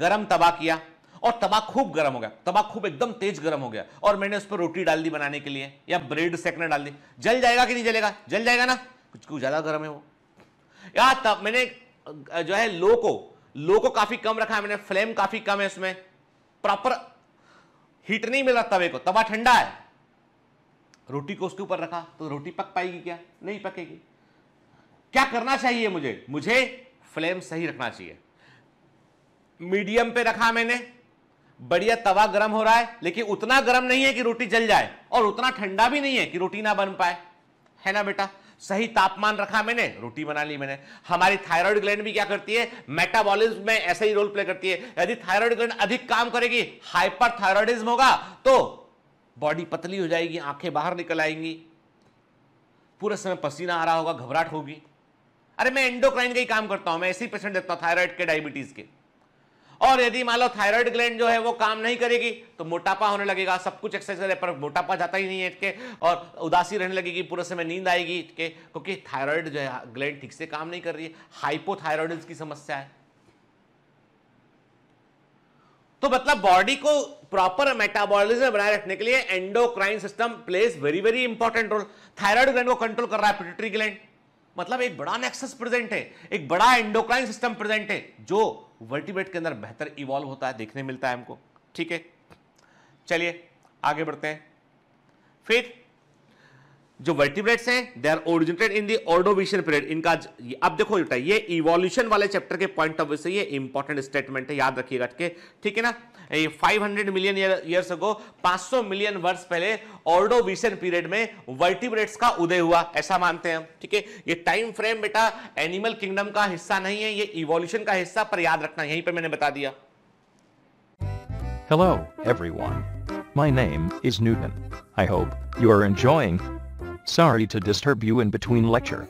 गर्म गरम किया और तबा खूब गर्म हो गया तबा खूब एकदम तेज गर्म हो गया और मैंने उस पर रोटी डाल दी बनाने के लिए या ब्रेड सेकने डाल दी जल जाएगा कि नहीं जलेगा जल जाएगा ना कुछ कुछ ज़्यादा गर्म है वो यार तब मैंने जो है लो को लो को काफ़ी कम रखा है मैंने फ्लेम काफ़ी कम है उसमें प्रॉपर हीट नहीं मिल रहा तवे को तवा ठंडा है रोटी को उसके ऊपर रखा तो रोटी पक पाएगी क्या नहीं पकेगी क्या करना चाहिए मुझे मुझे फ्लेम सही रखना चाहिए मीडियम पे रखा मैंने बढ़िया तवा गर्म हो रहा है लेकिन उतना गर्म नहीं है कि रोटी जल जाए और उतना ठंडा भी नहीं है कि रोटी ना बन पाए है ना बेटा सही तापमान रखा मैंने रोटी बना ली मैंने हमारी थायराइड ग्लैंड भी क्या करती है मेटाबॉलिज्म में ऐसा ही रोल प्ले करती है यदि थायराइड ग्लैंड अधिक काम करेगी हाइपर थायराइडिज्म होगा तो बॉडी पतली हो जाएगी आंखें बाहर निकल आएंगी पूरे समय पसीना आ रहा होगा घबराहट होगी अरे मैं एंडोक्राइन का ही काम करता हूं मैं ऐसे ही पेशेंट देखता हूं थायराइड के डायबिटीज के और यदि मान लो थायराइड ग्लैंड जो है वो काम नहीं करेगी तो मोटापा होने लगेगा सब कुछ एक्सरसाइज करे पर मोटापा जाता ही नहीं है के और उदासी रहने लगेगी पूरे समय नींद आएगी के क्योंकि थायराइड जो है ग्लैंड ठीक से काम नहीं कर रही है हाइपोथायरॉयड की समस्या है तो मतलब बॉडी को प्रॉपर मेटाबॉलिज्म बनाए रखने के लिए endocrine system plays very very important role thyroid gland को कंट्रोल कर रहा है पिटरी ग्लैंड मतलब एक बड़ा नेक्सस प्रेजेंट है एक बड़ा एंडोक्राइन सिस्टम प्रेजेंट है जो वर्टिब्रेट के अंदर बेहतर इवॉल्व होता है देखने मिलता है हमको ठीक है चलिए आगे बढ़ते हैं फिर जो वर्टिब्रेट्स हैं they are originated in the Ordovician period इनका अब देखो बेटा ये इवोल्यूशन वाले चैप्टर के पॉइंट ऑफ व्यू से ये इंपॉर्टेंट स्टेटमेंट है याद रखिएगा के ठीक है ना ये 500 मिलियन ईयर्स अगो 500 मिलियन वर्ष पहले ऑर्डोविशियन पीरियड में वर्टिब्रेट्स का उदय हुआ ऐसा मानते हैं हम ठीक है ये टाइम फ्रेम बेटा एनिमल किंगडम का हिस्सा नहीं है ये इवोल्यूशन का हिस्सा पर याद रखना यहीं पर मैंने बता दिया hello everyone my name is Newton I hope you are enjoying Sorry to disturb you in between lecture.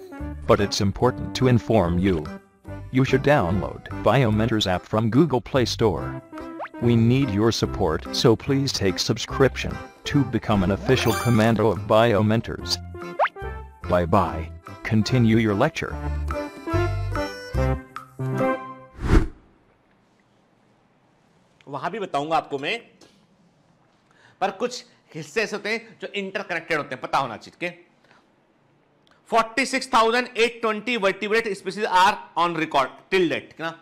But it's important to inform you. You should download Biomentors app from Google Play Store. We need your support so please take subscription to become an official commando of Biomentors. Bye bye. Continue your lecture. वहां भी बताऊंगा आपको मैं पर कुछ हिस्से ऐसे होते हैं जो इंटरकनेक्टेड होते हैं पता होना चाहिए ठीक 46,820 vertebrate species are on record till date ठीक ना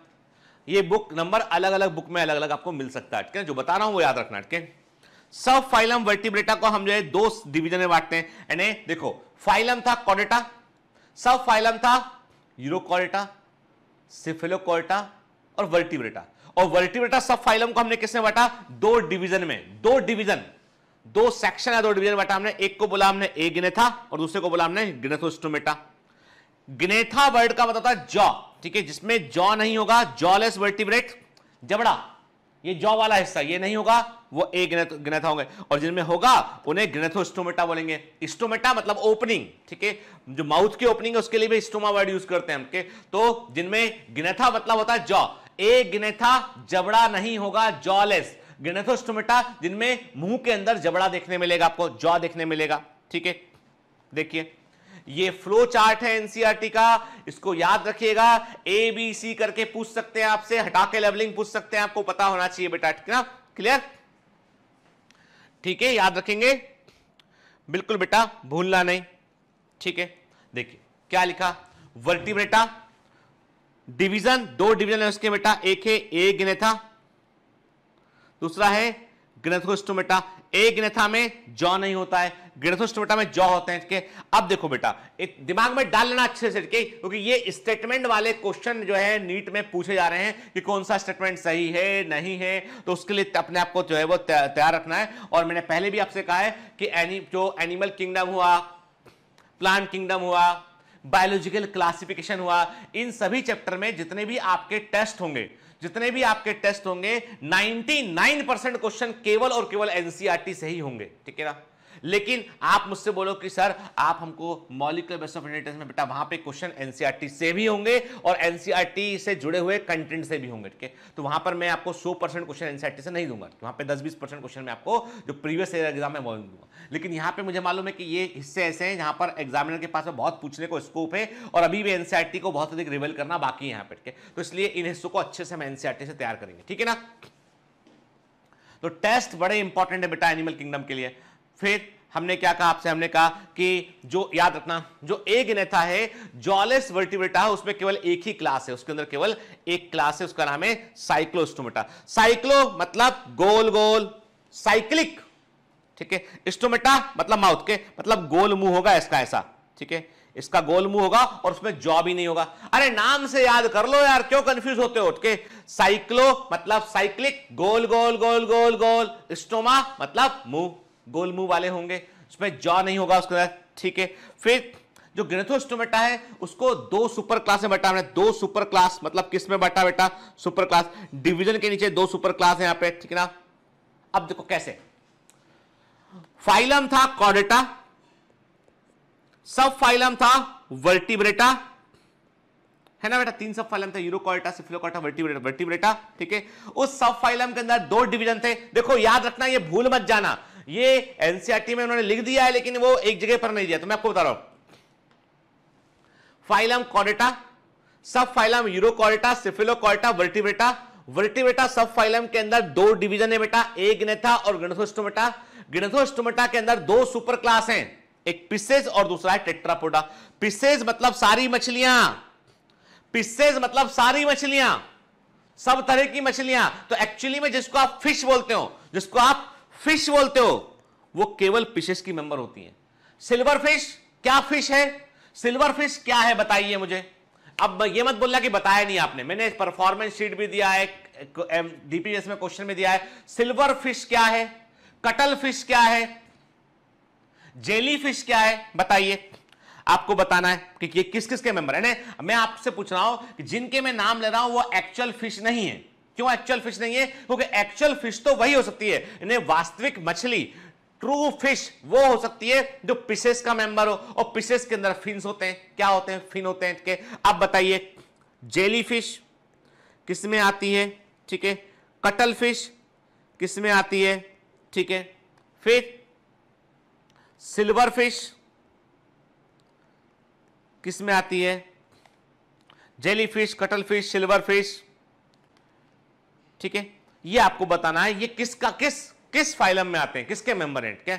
ये बुक नंबर अलग अलग बुक में अलग अलग आपको मिल सकता है ठीक है जो बता रहा हूं वो याद रखना ठीक है सब फाइलम वर्टिब्रेटा को हम जो है दो डिवीजन में बांटते हैं यानी देखो फाइलम था कॉडेटा सब फाइलम था यूरोकॉडेटा सिफिलोकॉडेटा और वर्टिब्रेटा और वर्टिब्रेटा सब फाइलम को हमने किसने बांटा दो डिवीजन में दो डिवीजन दो सेक्शन है दो डिवीजन बटा हमने एक को बोला हमने ए गिनेथा और दूसरे को बोला हमने गिनेथोस्टोमेटा गिनेथा वर्ड का मतलब था जॉ ठीक है जिसमें जॉ नहीं होगा जॉलेस वर्टिब्रेट जबड़ा ये जॉ वाला हिस्सा ये नहीं होगा वो ए गिनेथा होंगे और जिनमें होगा उन्हें गिनेथोस्टोमेटा बोलेंगे स्टोमेटा मतलब ओपनिंग ठीक है जो माउथ की ओपनिंग है उसके लिए भी स्टोमा वर्ड यूज करते हैं हम तो जिनमें गिनेथा मतलब होता है जॉ ए गिनेथा जबड़ा नहीं होगा जॉलेस गणेथोस्टोमेटा जिनमें मुंह के अंदर जबड़ा देखने मिलेगा आपको जॉ देखने मिलेगा ठीक है देखिए ये फ्लो चार्ट है एनसीआरटी का इसको याद रखिएगा ए बी सी करके पूछ सकते हैं आपसे हटा के लेवलिंग पूछ सकते हैं आपको पता होना चाहिए बेटा ठीक ना क्लियर ठीक है याद रखेंगे बिल्कुल बेटा भूलना नहीं ठीक है देखिए क्या लिखा वर्टिब्रेटा डिवीजन दो डिवीजन है उसके बेटा एक है ए गिनेथा दूसरा है ग्रेथोस्टोमेटा एक ग्रेथा में जॉ नहीं होता है ग्रेथोस्टोमेटा में जॉ होते हैं इसके अब देखो बेटा दिमाग में डाल लेना अच्छे से क्योंकि ये स्टेटमेंट वाले क्वेश्चन जो है नीट में पूछे जा रहे हैं कि कौन सा स्टेटमेंट सही है नहीं है तो उसके लिए अपने आप को जो है वो तैयार रखना है और मैंने पहले भी आपसे कहा है कि एनि, जो एनिमल किंगडम हुआ प्लांट किंगडम हुआ बायोलॉजिकल क्लासिफिकेशन हुआ इन सभी चैप्टर में जितने भी आपके टेस्ट होंगे जितने भी आपके टेस्ट होंगे 99 परसेंट क्वेश्चन केवल और केवल एनसीआरटी से ही होंगे ठीक है ना लेकिन आप मुझसे बोलो कि सर आप हमको मॉलिकुलर बेस्ट ऑफ में बेटा वहां पे क्वेश्चन एनसीआरटी e से भी होंगे और एनसीआरटी e से जुड़े हुए कंटेंट से भी होंगे ठीक है तो वहां पर मैं आपको सौ परसेंट क्वेश्चन एनसीआरटी e से नहीं दूंगा वहां पर दस बीस परसेंट क्वेश्चन में आपको जो प्रीवियस ईयर एग्जाम है वो दूंगा लेकिन यहां पर मुझे मालूम है कि ये हिस्से ऐसे हैं जहां पर एग्जामिनर के पास बहुत पूछने को स्कोप है और अभी भी एनसीआरटी को बहुत अधिक रिवेल करना बाकी है यहाँ पर तो इसलिए इन हिस्सों को अच्छे से हम एनसीआरटी से तैयार करेंगे ठीक है ना तो टेस्ट बड़े इंपॉर्टेंट है बेटा एनिमल किंगडम के लिए फिर हमने क्या कहा आपसे हमने कहा कि जो याद रखना जो ए गिनेथा है जॉलेस वर्टिवेटा है उसमें केवल एक ही क्लास है उसके अंदर केवल एक क्लास है उसका नाम है साइक्लोस्टोमेटा साइक्लो मतलब गोल गोल साइक्लिक ठीक है स्टोमेटा मतलब माउथ के मतलब गोल मुंह होगा इसका ऐसा ठीक है इसका गोल मुंह होगा और उसमें जॉ भी नहीं होगा अरे नाम से याद कर लो यार क्यों कंफ्यूज होते हो के साइक्लो मतलब साइक्लिक गोल गोल गोल गोल गोल स्टोमा मतलब मुंह गोल मुंह वाले होंगे उसमें जॉ नहीं होगा उसके अंदर ठीक है फिर जो ग्रेथोस्टोमेटा है उसको दो सुपर क्लास में बटा हमने दो सुपर क्लास मतलब किस में बटा बेटा सुपर क्लास डिवीजन के नीचे दो सुपर क्लास है यहां पे ठीक है ना अब देखो कैसे फाइलम था कॉडेटा सब फाइलम था वर्टिब्रेटा है ना बेटा तीन सब फाइलम था यूरोकॉर्टा सिफिलोकॉर्टा वर्टिब्रेटा वर्टिब्रेटा ठीक है उस सब फाइलम के अंदर दो डिवीजन थे देखो याद रखना ये भूल मत जाना ये एनसीआरटी e में उन्होंने लिख दिया है लेकिन वो एक जगह पर नहीं दिया तो मैं आपको बता रहा हूं फाइलम कॉरेटा सब फाइलम यूरोटा सिफिलो कॉरेटा वर्टिवेटा वर्टिवेटा सब फाइलम के अंदर दो डिवीजन है बेटा एक गिनेथा और गणथोस्टोमेटा गणथोस्टोमेटा के अंदर दो सुपर क्लास हैं एक पिसेज और दूसरा है टेट्रापोडा पिसेज मतलब सारी मछलियां पिसेज मतलब सारी मछलियां सब तरह की मछलियां तो एक्चुअली में जिसको आप फिश बोलते हो जिसको आप फिश बोलते हो वो केवल फिशेस की मेंबर होती है सिल्वर फिश क्या फिश है सिल्वर फिश क्या है बताइए मुझे अब ये मत बोलना कि बताया नहीं आपने मैंने परफॉर्मेंस शीट भी दिया है डीपीएस में क्वेश्चन में दिया है सिल्वर फिश क्या है कटल फिश क्या है जेली फिश क्या है बताइए आपको बताना है कि ये किस किस के मेंबर है मैं आपसे पूछ रहा हूं कि जिनके मैं नाम ले रहा हूं वो एक्चुअल फिश नहीं है क्यों एक्चुअल फिश नहीं है क्योंकि एक्चुअल फिश तो वही हो सकती है यानी वास्तविक मछली ट्रू फिश वो हो सकती है जो पिसेस का मेंबर हो और पिसेस के अंदर फिन होते हैं क्या होते हैं फिन होते हैं के अब बताइए जेली फिश किस में आती है ठीक है कटल फिश किस में आती है ठीक है फिर सिल्वर फिश किस में आती है jelly fish cuttle fish silver fish ठीक है ये आपको बताना है ये किसका किस किस फाइलम में आते हैं किसके मेंबर मेम्बरेंट क्या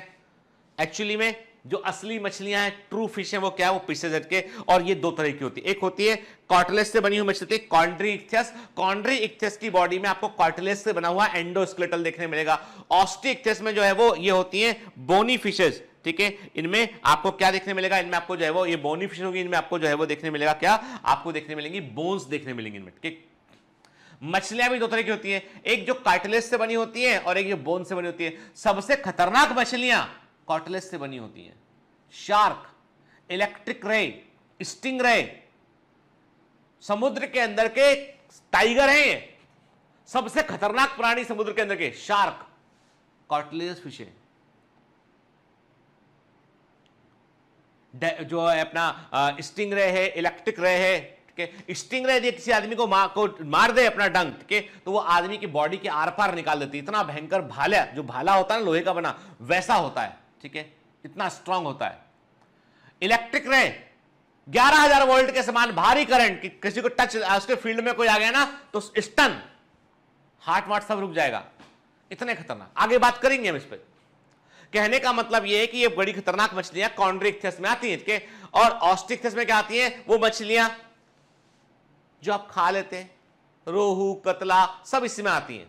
एक्चुअली में जो असली मछलियां हैं ट्रू फिश हैं वो क्या है वो पीछे जट के और ये दो तरह की होती है एक होती है कॉटलेस से बनी हुई मछली होती है कॉन्ड्री इक्थियस कॉन्ड्री इक्थियस की बॉडी में आपको कॉटलेस से बना हुआ एंडोस्केलेटल देखने मिलेगा ऑस्टी इक्थियस में जो है वो ये होती है बोनी फिशेज ठीक है इनमें आपको क्या देखने मिलेगा इनमें आपको जो है वो ये बोनी फिश होगी इनमें आपको जो है वो देखने मिलेगा क्या आपको देखने मिलेंगी बोन्स देखने मिलेंगे इनमें ठीक है मछलियां भी दो तरह की होती हैं एक जो कार्टलेस से बनी होती है और एक जो बोन से बनी होती है सबसे खतरनाक मछलियां कॉटलेस से बनी होती हैं शार्क इलेक्ट्रिक रे स्टिंग रे समुद्र के अंदर के टाइगर हैं ये सबसे खतरनाक प्राणी समुद्र के अंदर के शार्क कॉटलेस फिश है जो है अपना स्टिंग रे है इलेक्ट्रिक रे है ठीक है स्टिंग यदि किसी आदमी को मार को मार दे अपना डंक ठीक है तो वो आदमी की बॉडी के आर पार निकाल देती है इतना भयंकर भाला जो भाला होता है ना लोहे का बना वैसा होता है ठीक है इतना स्ट्रांग होता है इलेक्ट्रिक रे ग्यारह हजार वोल्ट के समान भारी करंट कि किसी को टच उसके फील्ड में कोई आ गया ना तो स्टन हार्ट वार्ट सब रुक जाएगा इतने खतरनाक आगे बात करेंगे हम इस पर कहने का मतलब यह है कि ये बड़ी खतरनाक मछलियां कॉन्ड्रिक में आती हैं ठीक है और ऑस्टिक में क्या आती हैं वो मछलियां जो आप खा लेते हैं रोहू कतला सब इसमें आती हैं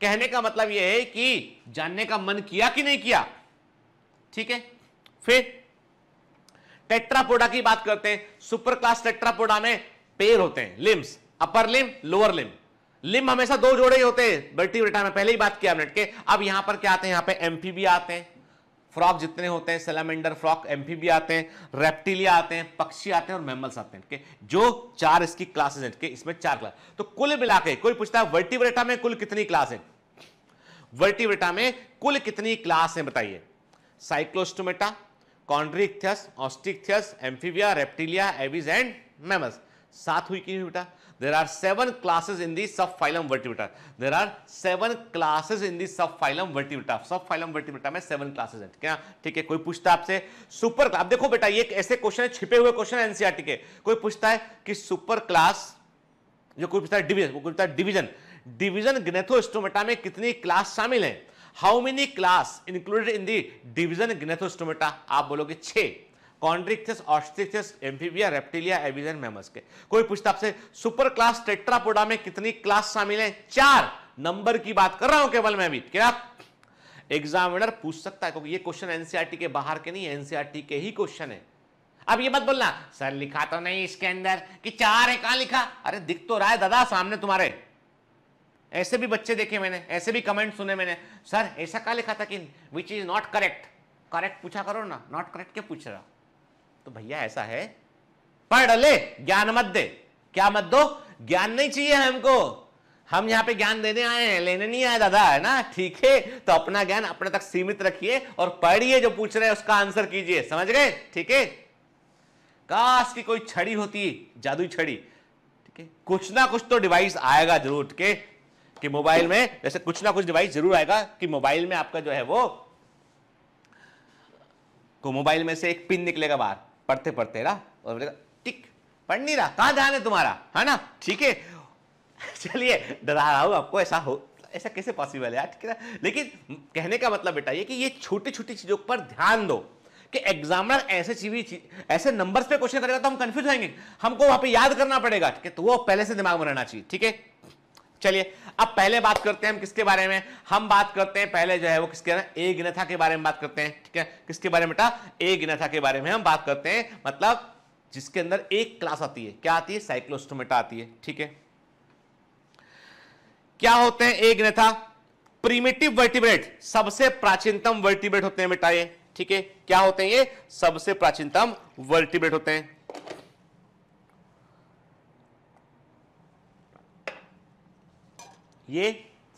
कहने का मतलब यह है कि जानने का मन किया कि नहीं किया ठीक है फिर टेट्रापोडा की बात करते हैं सुपर क्लास टेट्रापोडा में पेड़ होते हैं लिम्स अपर लिम लोअर लिम लिम हमेशा दो जोड़े ही होते हैं बल्टी में पहले ही बात किया हमने के अब यहां पर क्या आते हैं यहां पे भी आते हैं फ्रॉक जितने होते हैं सेलामेंडर फ्रॉक भी आते हैं रेप्टिलिया आते हैं पक्षी आते हैं और मेमल्स आते हैं जो चार इसकी क्लासेस हैं इसमें चार क्लास तो कुल मिला के कोई पूछता है वर्टिब्रेटा में कुल कितनी क्लास है वर्टिब्रेटा में कुल कितनी क्लास है बताइए Cyclostomata Chondrichthyes Osteichthyes Amphibia Reptilia Aves and mammals सात हुई की बेटा there are seven classes in the subphylum vertebrata there are seven classes in the subphylum vertebrata subphylum vertebrata में seven classes हैं ठीक है ठीक है कोई पूछता है आपसे सुपर आप देखो बेटा ये ऐसे क्वेश्चन है छिपे हुए क्वेश्चन है एनसीआरटी e के कोई पूछता है कि सुपर क्लास जो कोई पूछता है डिवीजन कोई पूछता है डिवीजन डिवीजन ग्नेथोस्टोमेटा में कितनी क्लास शामिल है how many class included in the division Gnathostomata आप बोलोगे छः Chondrichthyes Osteichthyes Amphibia Reptilia Aves mammals के कोई पूछता आपसे सुपर क्लास टेट्रापोडा में कितनी क्लास शामिल है चार नंबर की बात कर रहा हूं केवल मैं भी क्या एग्जामिनर पूछ सकता है क्योंकि ये क्वेश्चन एनसीआरटी के बाहर के नहीं एनसीआरटी के ही क्वेश्चन है अब ये मत बोलना सर लिखा तो नहीं इसके अंदर कि चार है कहां लिखा अरे दिख तो रहा है दादा सामने तुम्हारे ऐसे भी बच्चे देखे मैंने ऐसे भी कमेंट सुने मैंने सर ऐसा कहा लिखा था कि which is not correct correct पूछा करो ना नॉट करेक्ट क्या पूछ रहा तो भैया ऐसा है पढ़ ले ज्ञान मत दे क्या मत दो ज्ञान नहीं चाहिए हमको हम यहाँ पे ज्ञान देने आए हैं लेने नहीं आए दादा है ना ठीक है तो अपना ज्ञान अपने तक सीमित रखिए और पढ़िए जो पूछ रहे हैं उसका आंसर कीजिए समझ गए ठीक है काश की कोई छड़ी होती जादू छड़ी ठीक है कुछ ना कुछ तो डिवाइस आएगा जरूर ठीक है कि मोबाइल में वैसे कुछ ना कुछ डिवाइस जरूर आएगा कि मोबाइल में आपका जो है वो को मोबाइल में से एक पिन निकलेगा बाहर पढ़ते पढ़ते रहा और बोलेगा टिक पढ़ नहीं रहा कहाँ ध्यान है तुम्हारा है हाँ ना ठीक है चलिए डरा रहा हूँ आपको ऐसा हो ऐसा कैसे पॉसिबल है यार ठीक है लेकिन कहने का मतलब बेटा ये कि ये छोटी छोटी चीज़ों पर ध्यान दो कि एग्जामिनर ऐसे चीज ऐसे नंबर्स पे क्वेश्चन करेगा तो हम कंफ्यूज होंगे हमको वहां पे याद करना पड़ेगा ठीक है तो वो पहले से दिमाग में रहना चाहिए ठीक है चलिए अब पहले बात करते हैं हम किसके बारे में हम बात करते हैं पहले जो है वो किसके ए गिनथा के बारे में बात करते हैं ठीक है किसके बारे में बेटा ए गिनथा के बारे में हम बात करते हैं मतलब जिसके अंदर एक क्लास आती है क्या आती है साइक्लोस्टोमेटा आती है ठीक है क्या होते हैं ए गिनथा प्रीमेटिव वर्टिब्रेट सबसे प्राचीनतम वर्टिब्रेट होते हैं बेटा ये ठीक है क्या होते हैं ये सबसे प्राचीनतम वर्टिब्रेट होते हैं ये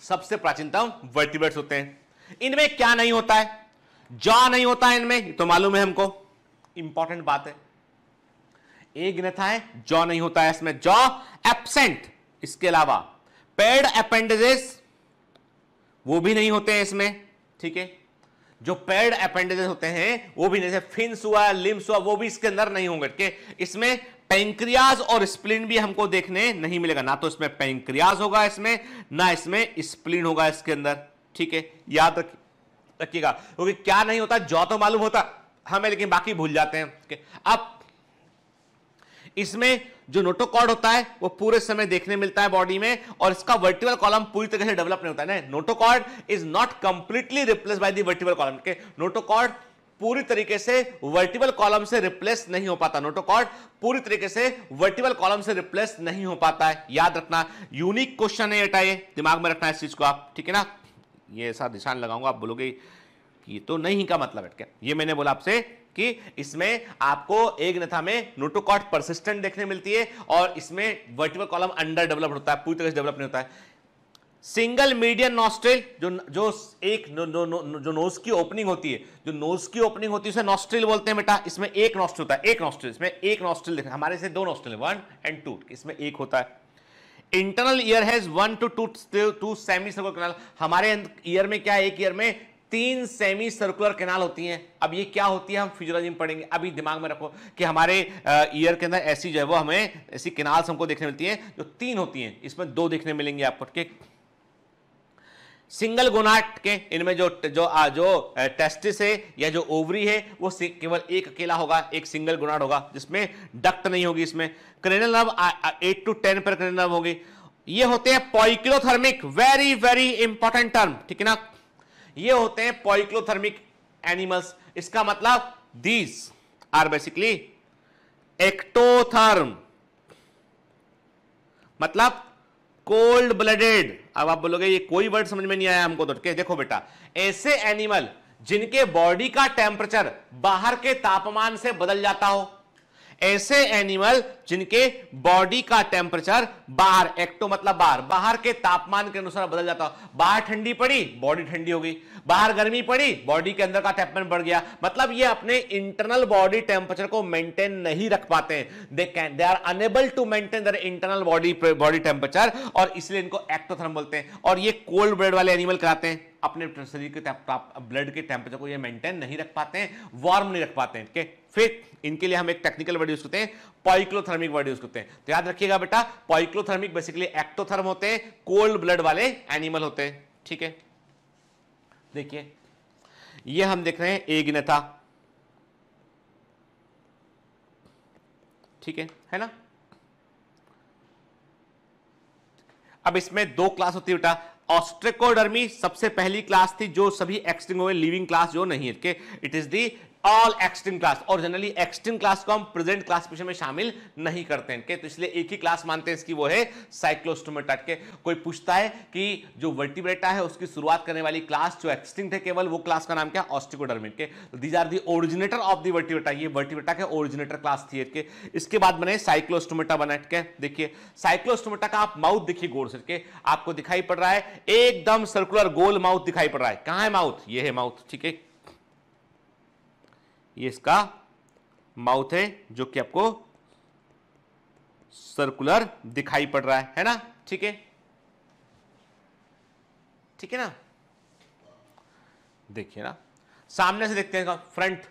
सबसे प्राचीनतम वर्टिब्रेट्स होते हैं इनमें क्या नहीं होता है जॉ नहीं होता है इनमें तो मालूम है हमको इंपॉर्टेंट बात है एक ग्रथा है जॉ नहीं होता है इसमें जॉ एबसेंट इसके अलावा पेड अपेंडेजेस वो भी नहीं होते हैं इसमें ठीक है जो पेड अपेंडेजेस होते हैं वो भी नहीं फिंस हुआ लिम्स हुआ वो भी इसके अंदर नहीं होंगे इसमें पेंक्रियाज और स्प्लिन भी हमको देखने नहीं मिलेगा ना तो इसमें पेंक्रियाज होगा इसमें ना इसमें स्प्लिन होगा इसके अंदर ठीक है याद रखिए रखिएगा क्योंकि तो क्या नहीं होता जो तो मालूम होता हमें हाँ, लेकिन बाकी भूल जाते हैं अब इसमें जो नोटोकॉर्ड होता है वो पूरे समय देखने मिलता है बॉडी में और इसका वर्टिकल कॉलम पूरी तरह से डेवलप नहीं होता है notochord is not completely replace by the vertical column के नोटोकॉर्ड पूरी तरीके से वर्टिबल कॉलम से रिप्लेस नहीं हो पाता नोटोकॉर्ड पूरी तरीके से वर्टिबल कॉलम से रिप्लेस नहीं हो पाता है याद रखना यूनिक क्वेश्चन है बेटा ये दिमाग में रखना इस चीज को आप ठीक है ना ये ऐसा निशान लगाऊंगा आप बोलोगे कि तो नहीं का मतलब है ये मैंने बोला आपसे कि इसमें आपको एक नथा में नोटोकॉट परसिस्टेंट देखने मिलती है और इसमें वर्टिबल कॉलम अंडर डेवलप होता है पूरी तरह से डेवलप नहीं होता है सिंगल मीडियन नॉस्ट्रेल जो जो एक नो, नो, नो, जो नोज की ओपनिंग होती है जो नोज की ओपनिंग होती है उसे नॉस्ट्रेल बोलते हैं बेटा इसमें एक नॉस्ट्रेल होता है एक नॉस्ट्रेल इसमें एक नॉस्ट्रेल देखें हमारे से दो नॉस्ट्रेल वन एंड टू इसमें एक होता है internal ear has one two two two semicircular canal हमारे ईयर में क्या है एक ईयर में तीन सेमी सर्कुलर कैनाल होती हैं अब ये क्या होती है हम फिजियोलॉजी में पढ़ेंगे अभी दिमाग में रखो कि हमारे ईयर के अंदर ऐसी जो है वो हमें ऐसी कैनाल्स हमको देखने मिलती हैं जो तीन होती हैं इसमें दो देखने मिलेंगे आपको ठीक सिंगल गोनाट के इनमें जो जो आ, जो टेस्टिस है या जो ओवरी है वो केवल एक अकेला होगा एक सिंगल गोनाट होगा जिसमें डक्ट नहीं होगी इसमें cranial nerve eight to ten पर क्रेनल नर्व होगी ये होते हैं poikilothermic very very important term ठीक है ना ये होते हैं पॉइक्लोथर्मिक एनिमल्स इसका मतलब दीज आर बेसिकली एक्टोथर्म मतलब कोल्ड ब्लडेड अब आप बोलोगे ये कोई वर्ड समझ में नहीं आया हमको तो देखो बेटा ऐसे एनिमल जिनके बॉडी का टेम्परेचर बाहर के तापमान से बदल जाता हो ऐसे एनिमल जिनके बॉडी का टेम्परेचर बाहर एक्टो तो मतलब बाहर बाहर के तापमान के अनुसार बदल जाता बाहर ठंडी पड़ी बॉडी ठंडी हो गई बाहर गर्मी पड़ी बॉडी के अंदर का टेम्परेचर बढ़ गया मतलब ये अपने इंटरनल बॉडी टेम्परेचर को मेंटेन नहीं रख पाते they can they are unable to maintain their internal body body temperature और इसलिए इनको एक्टोथर्म बोलते हैं और ये कोल्ड ब्लड वाले एनिमल कराते हैं अपने शरीर के ब्लड के टेम्परेचर को ये मेंटेन नहीं रख पाते हैं वार्म नहीं रख पाते हैं ठीक है फिर इनके लिए हम एक टेक्निकल वर्ड यूज करते हैं पॉइक्लोथर्मिक वर्ड यूज करते हैं तो याद रखिएगा बेटा पॉइक्लोथर्मिक बेसिकली एक्टोथर्म होते हैं कोल्ड ब्लड वाले एनिमल होते हैं ठीक है देखिए ये हम देख रहे हैं एगिनेथा ठीक है है ना अब इसमें दो क्लास होती है बेटा ऑस्ट्रेकोडर्मी सबसे पहली क्लास थी जो सभी एक्सटिंग हुए लिविंग क्लास जो नहीं है it is the all extinct class और जनरली एक्सटिंग क्लास को हम प्रेजेंट क्लासिफिकेशन में शामिल नहीं करते हैं के तो इसलिए एक ही क्लास मानते हैं इसकी वो है साइक्लोस्टोमेटा के कोई पूछता है कि जो वर्टिब्रेटा है उसकी शुरुआत करने वाली क्लास जो एक्सटिंक्ट है केवल वो क्लास का नाम क्या ऑस्टिकोडर्मिट तो के these are the originator of the Vertebrata ये वर्टिब्रेटा के ओरिजिनेटर क्लास थी के इसके बाद बने साइक्लोस्टोमेटा बना के देखिए साइक्लोस्टोमेटा का आप माउथ देखिए गोर से के आपको दिखाई पड़ रहा है एकदम सर्कुलर गोल माउथ दिखाई पड़ रहा है कहाँ है माउथ ये है माउथ ठीक है ये इसका माउथ है जो कि आपको सर्कुलर दिखाई पड़ रहा है है ना ठीक है ठीक है ना देखिए ना सामने से देखते हैं फ्रंट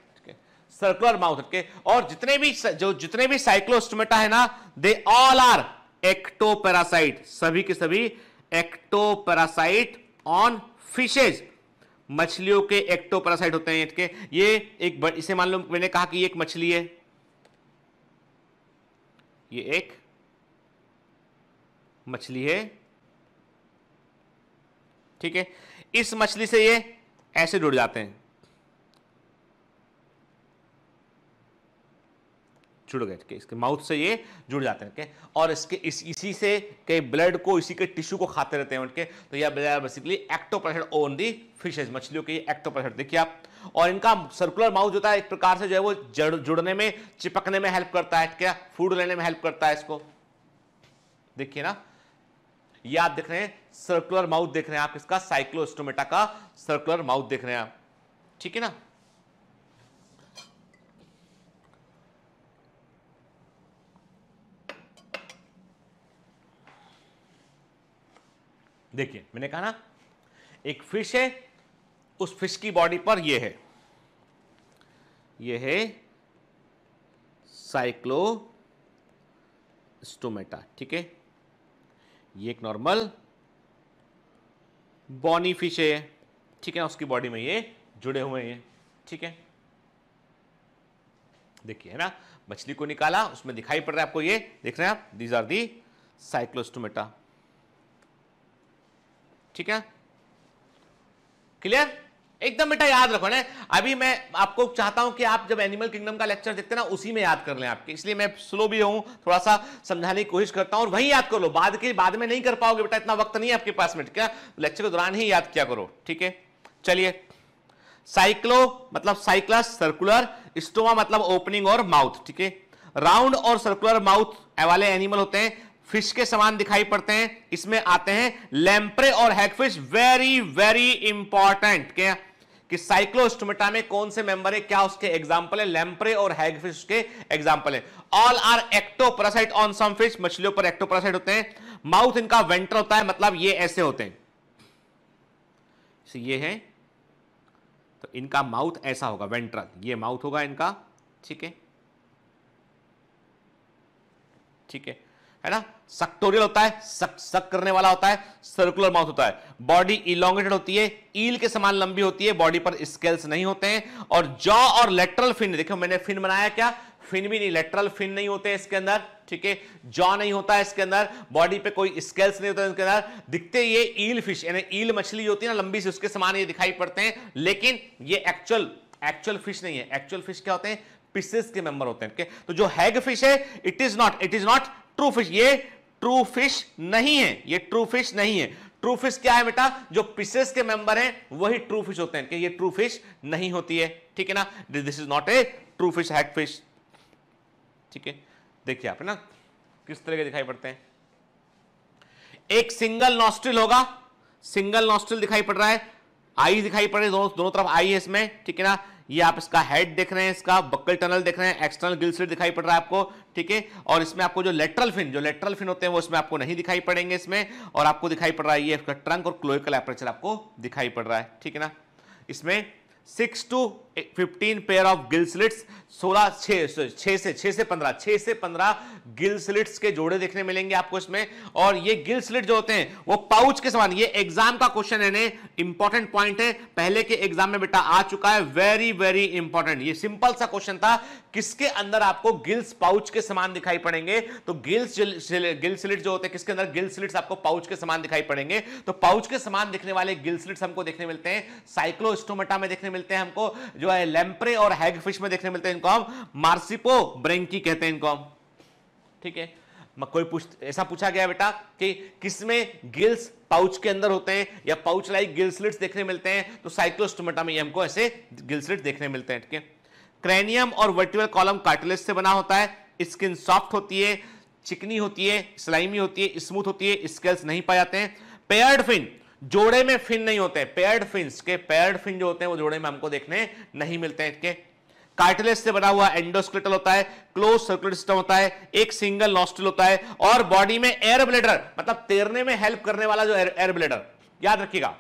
सर्कुलर माउथ के और जितने भी जो जितने भी साइक्लोस्टोमेटा है ना दे ऑल आर एक्टोपेरासाइट सभी के सभी एक्टोपेरासाइट ऑन फिशेज मछलियों के एक्टोपरासाइट होते हैं इसके ये एक बड़, इसे मान लो मैंने कहा कि ये एक मछली है ये एक मछली है ठीक है इस मछली से ये ऐसे जुड़ जाते हैं जुड़ गए okay? इसके माउथ से ये जुड़ जाते हैं ओके और इसके इस इसी से के ब्लड को इसी के टिश्यू को खाते रहते हैं उनके तो यह basically ectoparasite on the fishes मछलियों के एक्टोपैसेट देखिए आप और इनका सर्कुलर माउथ जो है एक प्रकार से जो है वो जड़ जुड़ने में चिपकने में हेल्प करता है क्या फूड लेने में हेल्प करता है इसको देखिए ना ये आप देख रहे हैं सर्कुलर माउथ देख रहे हैं आप इसका साइक्लोस्टोमेटा का सर्कुलर माउथ देख रहे हैं आप ठीक है ना देखिए मैंने कहा ना एक फिश है उस फिश की बॉडी पर यह है यह है साइक्लो स्टोमेटा ठीक है ये एक नॉर्मल बॉनी फिश है ठीक है उसकी बॉडी में ये जुड़े हुए हैं ठीक है देखिए है ना मछली को निकाला उसमें दिखाई पड़ रहा है आपको ये देख रहे हैं आप दीज आर दी साइक्लोस्टोमेटा ठीक है क्लियर एकदम बेटा याद रखो ना अभी मैं आपको चाहता हूं कि आप जब एनिमल किंगडम का लेक्चर देखते ना उसी में याद कर लें आपके इसलिए मैं स्लो भी हूं थोड़ा सा समझाने की कोशिश करता हूं और वहीं याद कर लो बाद के बाद में नहीं कर पाओगे बेटा इतना वक्त नहीं है आपके पास में ठीक है लेक्चर के दौरान ही याद किया करो ठीक है चलिए साइक्लो मतलब साइक्लस सर्कुलर स्टोमा मतलब ओपनिंग और माउथ ठीक है राउंड और सर्कुलर माउथ वाले एनिमल होते हैं फिश के समान दिखाई पड़ते हैं इसमें आते हैं लैम्प्रे और हैगफिश वेरी वेरी इंपॉर्टेंट क्या कि साइक्लोस्टोमेटा में कौन से मेंबर है क्या उसके एग्जांपल है लैम्प्रे और हैगफिश के एग्जांपल है all are ectoparasite on some fish मछलियों पर एक्टोप्रासाइट होते हैं माउथ इनका वेंटर होता है मतलब ये ऐसे होते हैं so ये है तो इनका माउथ ऐसा होगा वेंट्रल ये माउथ होगा इनका ठीक है ठीक है है ना सक्टोरियल होता है सक सक करने वाला होता है सर्कुलर माउथ होता है बॉडी इलोंगेटेड होती है ईल के समान लंबी होती है बॉडी पर स्केल्स नहीं होते हैं और जॉ और लेटरल फिन देखो मैंने फिन बनाया क्या फिन भी नहीं लेटरल फिन नहीं होते हैं इसके अंदर ठीक है जॉ नहीं होता है इसके अंदर बॉडी पे कोई स्केल्स नहीं होता है इसके अंदर दिखते ये ईल फिश यानी ईल मछली होती है ना लंबी से उसके समान ये दिखाई पड़ते हैं लेकिन ये एक्चुअल एक्चुअल फिश नहीं है एक्चुअल फिश क्या होते हैं पिसेस के मेंबर होते हैं है तो जो हैग फिश है it is not it is not true fish ये ट्रू फिश नहीं है ये ट्रू फिश नहीं है ट्रू फिश क्या है बेटा जो पिसेस के मेंबर हैं वही ट्रू फिश होते हैं कि ये ट्रू फिश नहीं होती है ठीक है ना this is not a true fish hagfish ठीक है देखिए आप ना किस तरह के दिखाई पड़ते हैं एक सिंगल नॉस्ट्रिल होगा सिंगल नॉस्ट्रिल दिखाई पड़ रहा है आई दिखाई पड़ रही है दोनों दोनों तरफ आई है इसमें ठीक है ना ये आप इसका हेड देख रहे हैं इसका बक्कल टनल देख रहे हैं एक्सटर्नल गिल स्लिट दिखाई पड़ रहा है आपको ठीक है और इसमें आपको जो लेटरल फिन जो लेटरल फिन होते हैं वो इसमें आपको नहीं दिखाई पड़ेंगे इसमें और आपको दिखाई पड़ रहा है ये ट्रंक और क्लोइकल एपरेचर आपको दिखाई पड़ रहा है ठीक है ना इसमें six to fifteen pair of gill slits सोलह छह छह से छह से पंद्रह छह से पंद्रह गिल्सलिट्स के जोड़े देखने मिलेंगे आपको इसमें और ये गिल्सलिट जो होते हैं वो पाउच के समान ये एग्जाम का क्वेश्चन है इंपॉर्टेंट पॉइंट है पहले के एग्जाम में बेटा आ चुका है वेरी वेरी इंपॉर्टेंट ये सिंपल सा क्वेश्चन था किसके अंदर आपको गिल्स पाउच के समान दिखाई पड़ेंगे तो गिल्स गिल्सलिट जो होते हैं किसके अंदर गिल्सलिट्स आपको पाउच के समान दिखाई पड़ेंगे तो पाउच के समान दिखने वाले गिल्सलिट्स हमको देखने मिलते हैं साइक्लोस्टोमेटा में देखने मिलते हैं हमको जो है लैम्प्रे और हैग फिश में देखने मिलते हैं इनको हम मार्सिपो ब्रेंकी कहते हैं इनको हम ठीक है कोई पूछ ऐसा पूछा गया बेटा कि किसमें गिल्स पाउच के अंदर होते हैं या पाउच लाइक गिल्सलिट्स देखने मिलते हैं तो साइक्लोस्टोमेटा में हमको ऐसे गिल्सलिट्स देखने मिलते हैं ठीक है क्रेनियम और वर्टिबल कॉलम कार्टिलेज से बना होता है स्किन सॉफ्ट होती है चिकनी होती है स्लाइमी होती है स्मूथ होती है स्केल्स नहीं पाए जाते हैं पेयर्ड फिन जोड़े में फिन नहीं होते पेयर्ड फिन के पेयर्ड फिन जो होते हैं वो जोड़े में हमको देखने नहीं मिलते हैं इसके कार्टिलेज से बना हुआ एंडोस्क्रिटल होता है क्लोज सर्कुलर सिस्टम होता है एक सिंगल नॉस्ट्रिल होता है और बॉडी में एयर ब्लेडर मतलब तैरने में हेल्प करने वाला जो एयर ब्लेडर याद रखिएगा